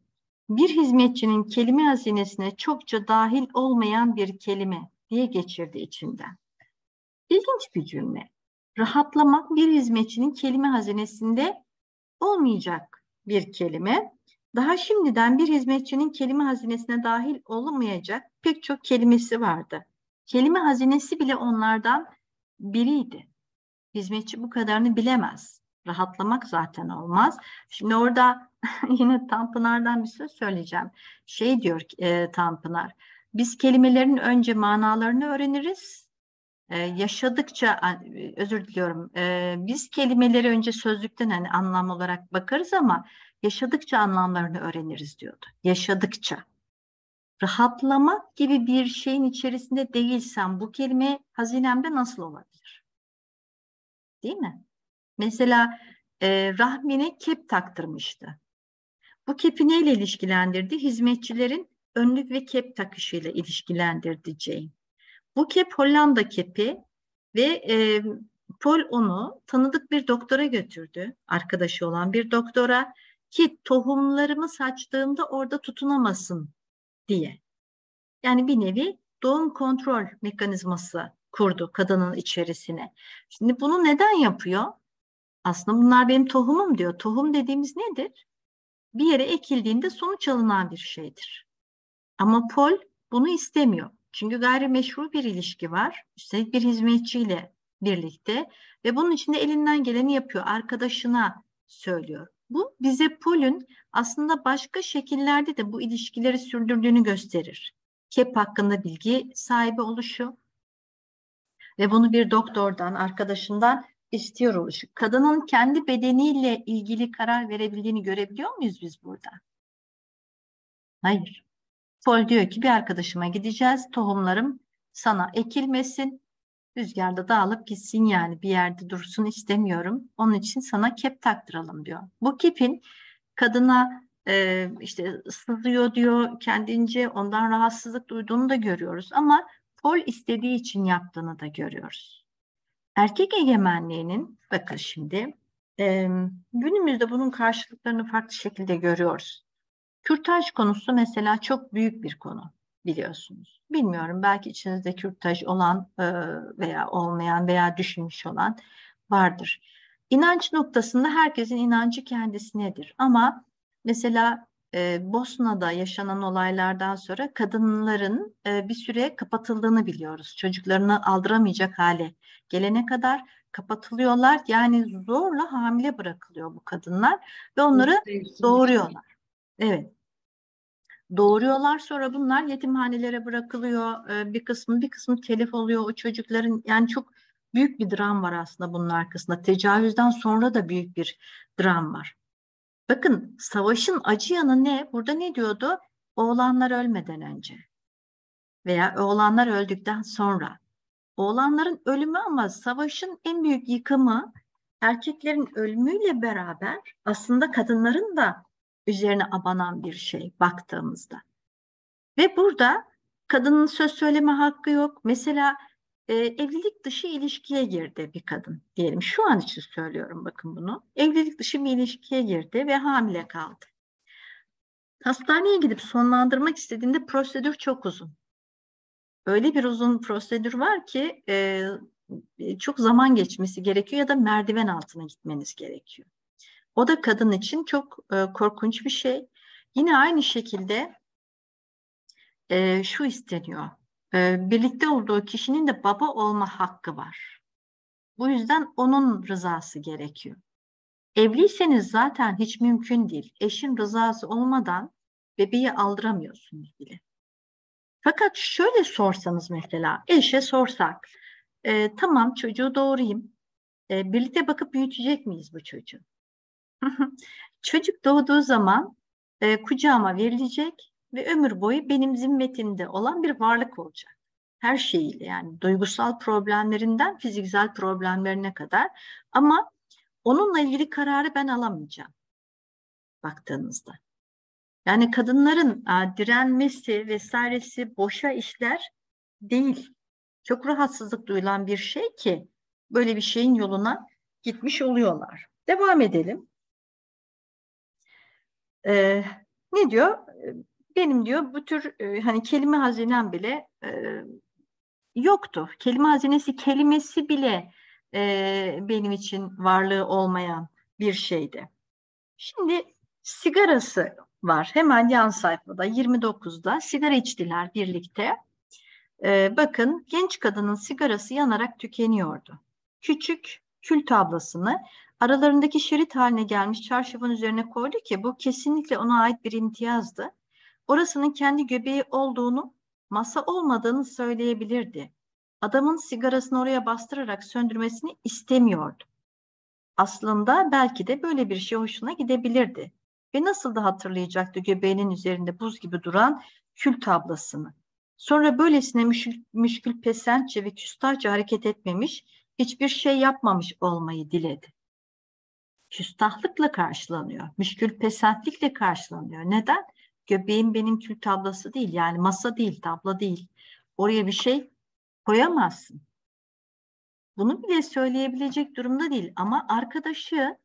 Speaker 1: Bir hizmetçinin kelime hazinesine çokça dahil olmayan bir kelime diye geçirdi içinden. İlginç bir cümle. Rahatlamak bir hizmetçinin kelime hazinesinde olmayacak bir kelime. Daha şimdiden bir hizmetçinin kelime hazinesine dahil olmayacak pek çok kelimesi vardı. Kelime hazinesi bile onlardan biriydi. Hizmetçi bu kadarını bilemez. Rahatlamak zaten olmaz. Şimdi orada [LAUGHS] yine Tanpınar'dan bir söz söyleyeceğim. Şey diyor e, Tanpınar, biz kelimelerin önce manalarını öğreniriz. E, yaşadıkça, özür diliyorum, e, biz kelimeleri önce sözlükten hani anlam olarak bakarız ama yaşadıkça anlamlarını öğreniriz diyordu. Yaşadıkça. Rahatlama gibi bir şeyin içerisinde değilsem bu kelime hazinemde nasıl olabilir? Değil mi? Mesela e, Rahmine kep taktırmıştı. Bu kepi neyle ilişkilendirdi? Hizmetçilerin önlük ve kep takışıyla ilişkilendirdi Jane. Bu kep Hollanda kepi ve e, Paul onu tanıdık bir doktora götürdü. Arkadaşı olan bir doktora ki tohumlarımı saçtığımda orada tutunamasın diye. Yani bir nevi doğum kontrol mekanizması kurdu kadının içerisine. Şimdi bunu neden yapıyor? Aslında bunlar benim tohumum diyor. Tohum dediğimiz nedir? Bir yere ekildiğinde sonuç alınan bir şeydir. Ama Pol bunu istemiyor. Çünkü gayri gayrimeşru bir ilişki var. Üstelik bir hizmetçiyle birlikte ve bunun içinde elinden geleni yapıyor. Arkadaşına söylüyor. Bu bize Paul'ün aslında başka şekillerde de bu ilişkileri sürdürdüğünü gösterir. Kep hakkında bilgi sahibi oluşu ve bunu bir doktordan, arkadaşından istiyor oluşu. Kadının kendi bedeniyle ilgili karar verebildiğini görebiliyor muyuz biz burada? Hayır. Paul diyor ki bir arkadaşıma gideceğiz, tohumlarım sana ekilmesin, Rüzgarda dağılıp gitsin yani bir yerde dursun istemiyorum. Onun için sana kep taktıralım diyor. Bu kepin kadına e, işte sızıyor diyor kendince ondan rahatsızlık duyduğunu da görüyoruz. Ama pol istediği için yaptığını da görüyoruz. Erkek egemenliğinin bakın şimdi e, günümüzde bunun karşılıklarını farklı şekilde görüyoruz. Kürtaj konusu mesela çok büyük bir konu biliyorsunuz. Bilmiyorum belki içinizde kürtaj olan e, veya olmayan veya düşünmüş olan vardır. İnanç noktasında herkesin inancı kendisinedir ama mesela e, Bosna'da yaşanan olaylardan sonra kadınların e, bir süre kapatıldığını biliyoruz. Çocuklarını aldıramayacak hale gelene kadar kapatılıyorlar. Yani zorla hamile bırakılıyor bu kadınlar ve onları doğuruyorlar. Evet doğuruyorlar sonra bunlar yetimhanelere bırakılıyor ee, bir kısmı bir kısmı telif oluyor o çocukların yani çok büyük bir dram var aslında bunun arkasında tecavüzden sonra da büyük bir dram var. Bakın savaşın acı yanı ne? Burada ne diyordu? Oğlanlar ölmeden önce veya oğlanlar öldükten sonra. Oğlanların ölümü ama savaşın en büyük yıkımı erkeklerin ölümüyle beraber aslında kadınların da üzerine abanan bir şey baktığımızda. Ve burada kadının söz söyleme hakkı yok. Mesela e, evlilik dışı ilişkiye girdi bir kadın diyelim. Şu an için söylüyorum bakın bunu. Evlilik dışı bir ilişkiye girdi ve hamile kaldı. Hastaneye gidip sonlandırmak istediğinde prosedür çok uzun. Öyle bir uzun prosedür var ki e, e çok zaman geçmesi gerekiyor ya da merdiven altına gitmeniz gerekiyor. O da kadın için çok e, korkunç bir şey. Yine aynı şekilde e, şu isteniyor. E, birlikte olduğu kişinin de baba olma hakkı var. Bu yüzden onun rızası gerekiyor. Evliyseniz zaten hiç mümkün değil. Eşin rızası olmadan bebeği aldıramıyorsunuz bile. Fakat şöyle sorsanız mesela, eşe sorsak, e, tamam çocuğu doğurayım, e, birlikte bakıp büyütecek miyiz bu çocuğu? Çocuk doğduğu zaman e, kucağıma verilecek ve ömür boyu benim zimmetimde olan bir varlık olacak. Her şeyiyle yani duygusal problemlerinden fiziksel problemlerine kadar ama onunla ilgili kararı ben alamayacağım baktığınızda. Yani kadınların a, direnmesi vesairesi boşa işler değil. Çok rahatsızlık duyulan bir şey ki böyle bir şeyin yoluna gitmiş oluyorlar. Devam edelim. E, ne diyor? Benim diyor bu tür e, hani kelime hazinem bile e, yoktu. Kelime hazinesi kelimesi bile e, benim için varlığı olmayan bir şeydi. Şimdi sigarası var. Hemen yan sayfada 29'da sigara içtiler birlikte. Ee, bakın genç kadının sigarası yanarak tükeniyordu. Küçük kül tablasını aralarındaki şerit haline gelmiş çarşafın üzerine koydu ki bu kesinlikle ona ait bir imtiyazdı. Orasının kendi göbeği olduğunu, masa olmadığını söyleyebilirdi. Adamın sigarasını oraya bastırarak söndürmesini istemiyordu. Aslında belki de böyle bir şey hoşuna gidebilirdi. Ve nasıl da hatırlayacaktı göbeğinin üzerinde buz gibi duran kül tablasını. Sonra böylesine müşkül, müşkül pesentçe ve küstahça hareket etmemiş, hiçbir şey yapmamış olmayı diledi küstahlıkla karşılanıyor. Müşkül pesentlikle karşılanıyor. Neden? Göbeğim benim kül tablası değil. Yani masa değil, tabla değil. Oraya bir şey koyamazsın. Bunu bile söyleyebilecek durumda değil. Ama arkadaşı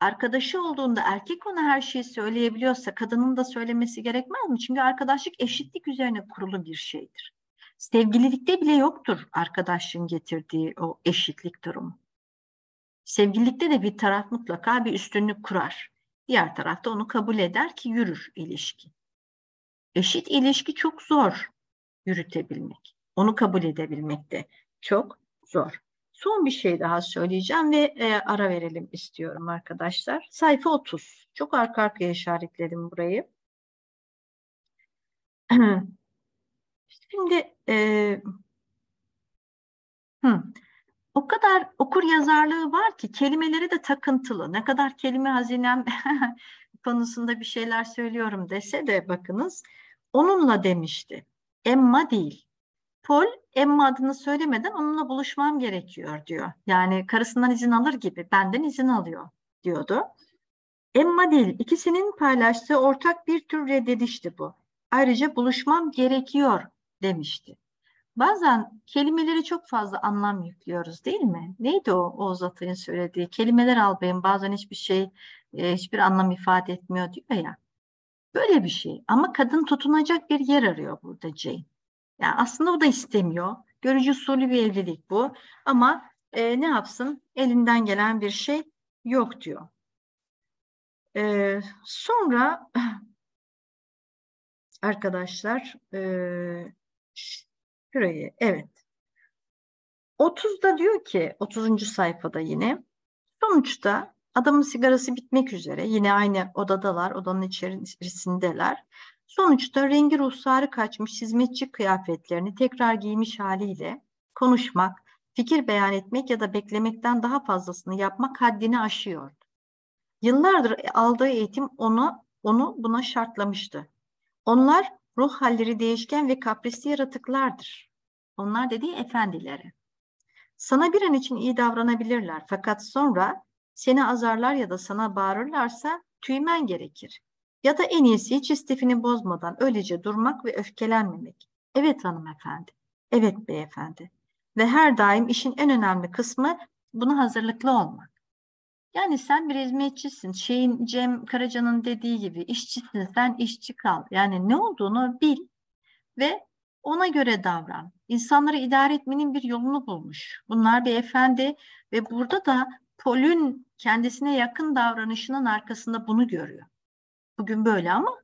Speaker 1: arkadaşı olduğunda erkek ona her şeyi söyleyebiliyorsa kadının da söylemesi gerekmez mi? Çünkü arkadaşlık eşitlik üzerine kurulu bir şeydir. Sevgililikte bile yoktur arkadaşın getirdiği o eşitlik durumu. Sevgililikte de bir taraf mutlaka bir üstünlük kurar. Diğer taraf da onu kabul eder ki yürür ilişki. Eşit ilişki çok zor yürütebilmek. Onu kabul edebilmek de çok zor. Son bir şey daha söyleyeceğim ve e, ara verelim istiyorum arkadaşlar. Sayfa 30. Çok arka arkaya işaretledim burayı. [CLEARS THROAT] Şimdi e, hı, o kadar okur yazarlığı var ki kelimeleri de takıntılı. Ne kadar kelime hazinem [LAUGHS] konusunda bir şeyler söylüyorum dese de bakınız onunla demişti. Emma değil. Paul Emma adını söylemeden onunla buluşmam gerekiyor diyor. Yani karısından izin alır gibi benden izin alıyor diyordu. Emma değil ikisinin paylaştığı ortak bir tür reddedişti bu. Ayrıca buluşmam gerekiyor demişti. Bazen kelimeleri çok fazla anlam yüklüyoruz değil mi? Neydi o Oğuz Atay'ın söylediği? Kelimeler albayım bazen hiçbir şey, e, hiçbir anlam ifade etmiyor diyor ya. Böyle bir şey ama kadın tutunacak bir yer arıyor burada Jane. Yani aslında o da istemiyor. Görücü usulü bir evlilik bu ama e, ne yapsın elinden gelen bir şey yok diyor. E, sonra [CLEARS THROAT] arkadaşlar e, Şurayı evet. 30'da diyor ki 30. sayfada yine sonuçta adamın sigarası bitmek üzere yine aynı odadalar odanın içerisindeler. Sonuçta rengi ruhsarı kaçmış hizmetçi kıyafetlerini tekrar giymiş haliyle konuşmak, fikir beyan etmek ya da beklemekten daha fazlasını yapmak haddini aşıyordu. Yıllardır e, aldığı eğitim onu, onu buna şartlamıştı. Onlar Ruh halleri değişken ve kaprisli yaratıklardır. Onlar dediği efendileri. Sana bir an için iyi davranabilirler fakat sonra seni azarlar ya da sana bağırırlarsa tüymen gerekir. Ya da en iyisi hiç istifini bozmadan öylece durmak ve öfkelenmemek. Evet hanımefendi, evet beyefendi. Ve her daim işin en önemli kısmı buna hazırlıklı olmak. Yani sen bir hizmetçisin. Şeyin Cem Karaca'nın dediği gibi işçisin sen işçi kal. Yani ne olduğunu bil ve ona göre davran. İnsanları idare etmenin bir yolunu bulmuş. Bunlar bir efendi ve burada da Pol'ün kendisine yakın davranışının arkasında bunu görüyor. Bugün böyle ama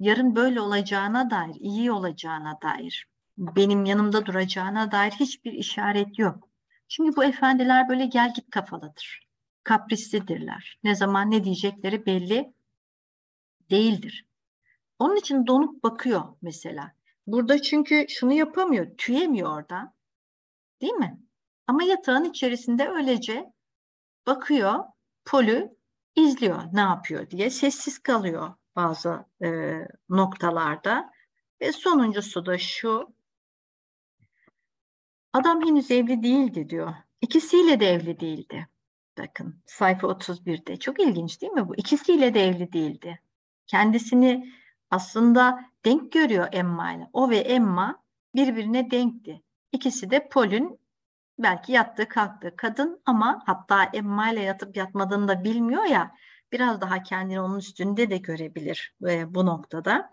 Speaker 1: yarın böyle olacağına dair, iyi olacağına dair, benim yanımda duracağına dair hiçbir işaret yok. Çünkü bu efendiler böyle gel git kafalıdır kaprislidirler. Ne zaman ne diyecekleri belli değildir. Onun için donup bakıyor mesela. Burada çünkü şunu yapamıyor, tüyemiyor orada. Değil mi? Ama yatağın içerisinde öylece bakıyor, polü izliyor ne yapıyor diye. Sessiz kalıyor bazı e, noktalarda. Ve sonuncusu da şu. Adam henüz evli değildi diyor. İkisiyle de evli değildi. Bakın sayfa 31'de. Çok ilginç değil mi bu? İkisiyle de evli değildi. Kendisini aslında denk görüyor Emma ile. O ve Emma birbirine denkti. İkisi de Pol'ün belki yattığı kalktığı kadın ama hatta Emma ile yatıp yatmadığını da bilmiyor ya biraz daha kendini onun üstünde de görebilir e, bu noktada.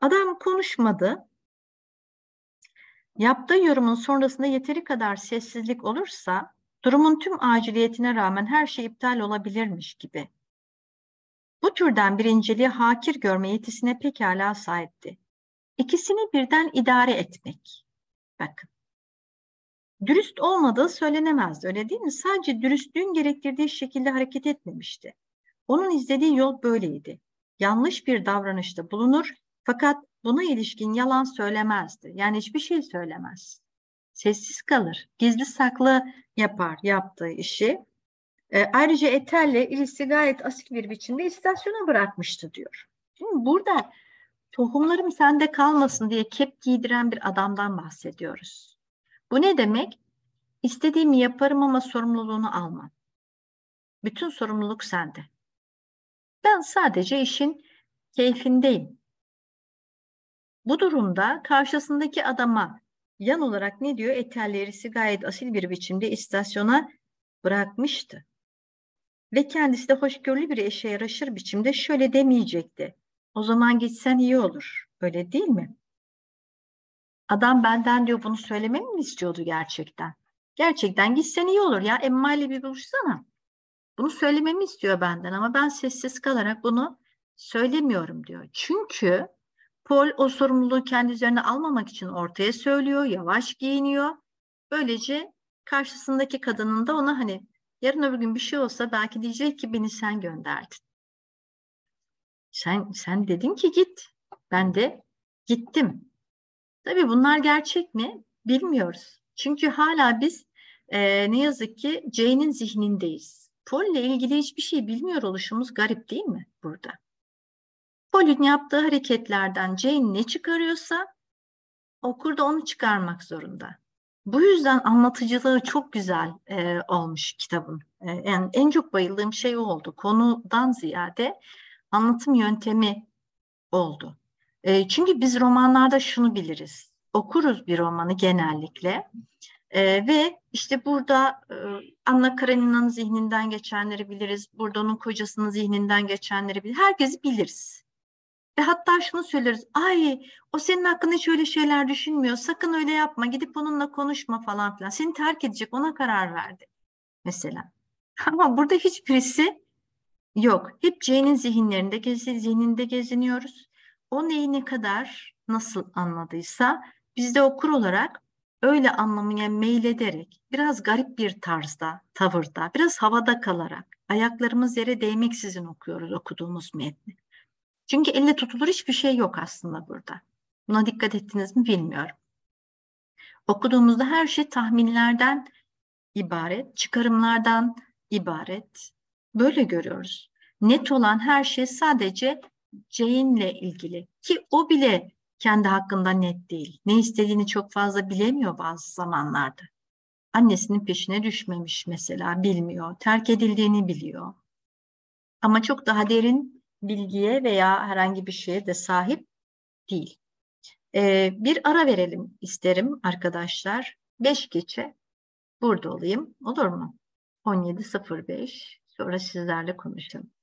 Speaker 1: Adam konuşmadı. Yaptığı yorumun sonrasında yeteri kadar sessizlik olursa durumun tüm aciliyetine rağmen her şey iptal olabilirmiş gibi. Bu türden birinceliği hakir görme yetisine pekala sahipti. İkisini birden idare etmek. Bakın. Dürüst olmadığı söylenemez, öyle değil mi? Sadece dürüstlüğün gerektirdiği şekilde hareket etmemişti. Onun izlediği yol böyleydi. Yanlış bir davranışta bulunur fakat buna ilişkin yalan söylemezdi. Yani hiçbir şey söylemez sessiz kalır. Gizli saklı yapar yaptığı işi. E, ayrıca Etel'le Iris'i gayet asil bir biçimde istasyona bırakmıştı diyor. Şimdi burada tohumlarım sende kalmasın diye kep giydiren bir adamdan bahsediyoruz. Bu ne demek? İstediğimi yaparım ama sorumluluğunu almam. Bütün sorumluluk sende. Ben sadece işin keyfindeyim. Bu durumda karşısındaki adama yan olarak ne diyor? Etellerisi gayet asil bir biçimde istasyona bırakmıştı. Ve kendisi de hoşgörülü bir eşe yaraşır biçimde şöyle demeyecekti. O zaman gitsen iyi olur. Öyle değil mi? Adam benden diyor bunu söylememi mi istiyordu gerçekten? Gerçekten gitsen iyi olur ya Emma ile bir buluşsana. Bunu söylememi istiyor benden ama ben sessiz kalarak bunu söylemiyorum diyor. Çünkü Pol o sorumluluğu kendi üzerine almamak için ortaya söylüyor, yavaş giyiniyor. Böylece karşısındaki kadının da ona hani yarın öbür gün bir şey olsa belki diyecek ki beni sen gönderdin. Sen sen dedin ki git. Ben de gittim. Tabii bunlar gerçek mi? Bilmiyoruz. Çünkü hala biz e, ne yazık ki Jane'in zihnindeyiz. ile ilgili hiçbir şey bilmiyor oluşumuz garip değil mi burada? Polin yaptığı hareketlerden Jane ne çıkarıyorsa okur da onu çıkarmak zorunda. Bu yüzden anlatıcılığı çok güzel e, olmuş kitabın. E, yani en çok bayıldığım şey o oldu. Konudan ziyade anlatım yöntemi oldu. E, çünkü biz romanlarda şunu biliriz. Okuruz bir romanı genellikle. E, ve işte burada e, Anna Karenina'nın zihninden geçenleri biliriz. Burada onun kocasının zihninden geçenleri biliriz. Herkesi biliriz. Ve hatta şunu söyleriz. Ay o senin hakkında şöyle şeyler düşünmüyor. Sakın öyle yapma. Gidip onunla konuşma falan filan. Seni terk edecek ona karar verdi. Mesela. [LAUGHS] Ama burada hiçbirisi yok. Hep C'nin zihinlerinde gezi, zihninde geziniyoruz. O neyi ne kadar nasıl anladıysa biz de okur olarak öyle anlamaya meylederek biraz garip bir tarzda, tavırda, biraz havada kalarak ayaklarımız yere değmeksizin okuyoruz okuduğumuz metni. Çünkü elle tutulur hiçbir şey yok aslında burada. Buna dikkat ettiniz mi bilmiyorum. Okuduğumuzda her şey tahminlerden ibaret, çıkarımlardan ibaret. Böyle görüyoruz. Net olan her şey sadece Jane'le ilgili ki o bile kendi hakkında net değil. Ne istediğini çok fazla bilemiyor bazı zamanlarda. Annesinin peşine düşmemiş mesela bilmiyor. Terk edildiğini biliyor. Ama çok daha derin bilgiye veya herhangi bir şeye de sahip değil. Ee, bir ara verelim isterim arkadaşlar. Beş geçe burada olayım olur mu? 17.05 sonra sizlerle konuşalım.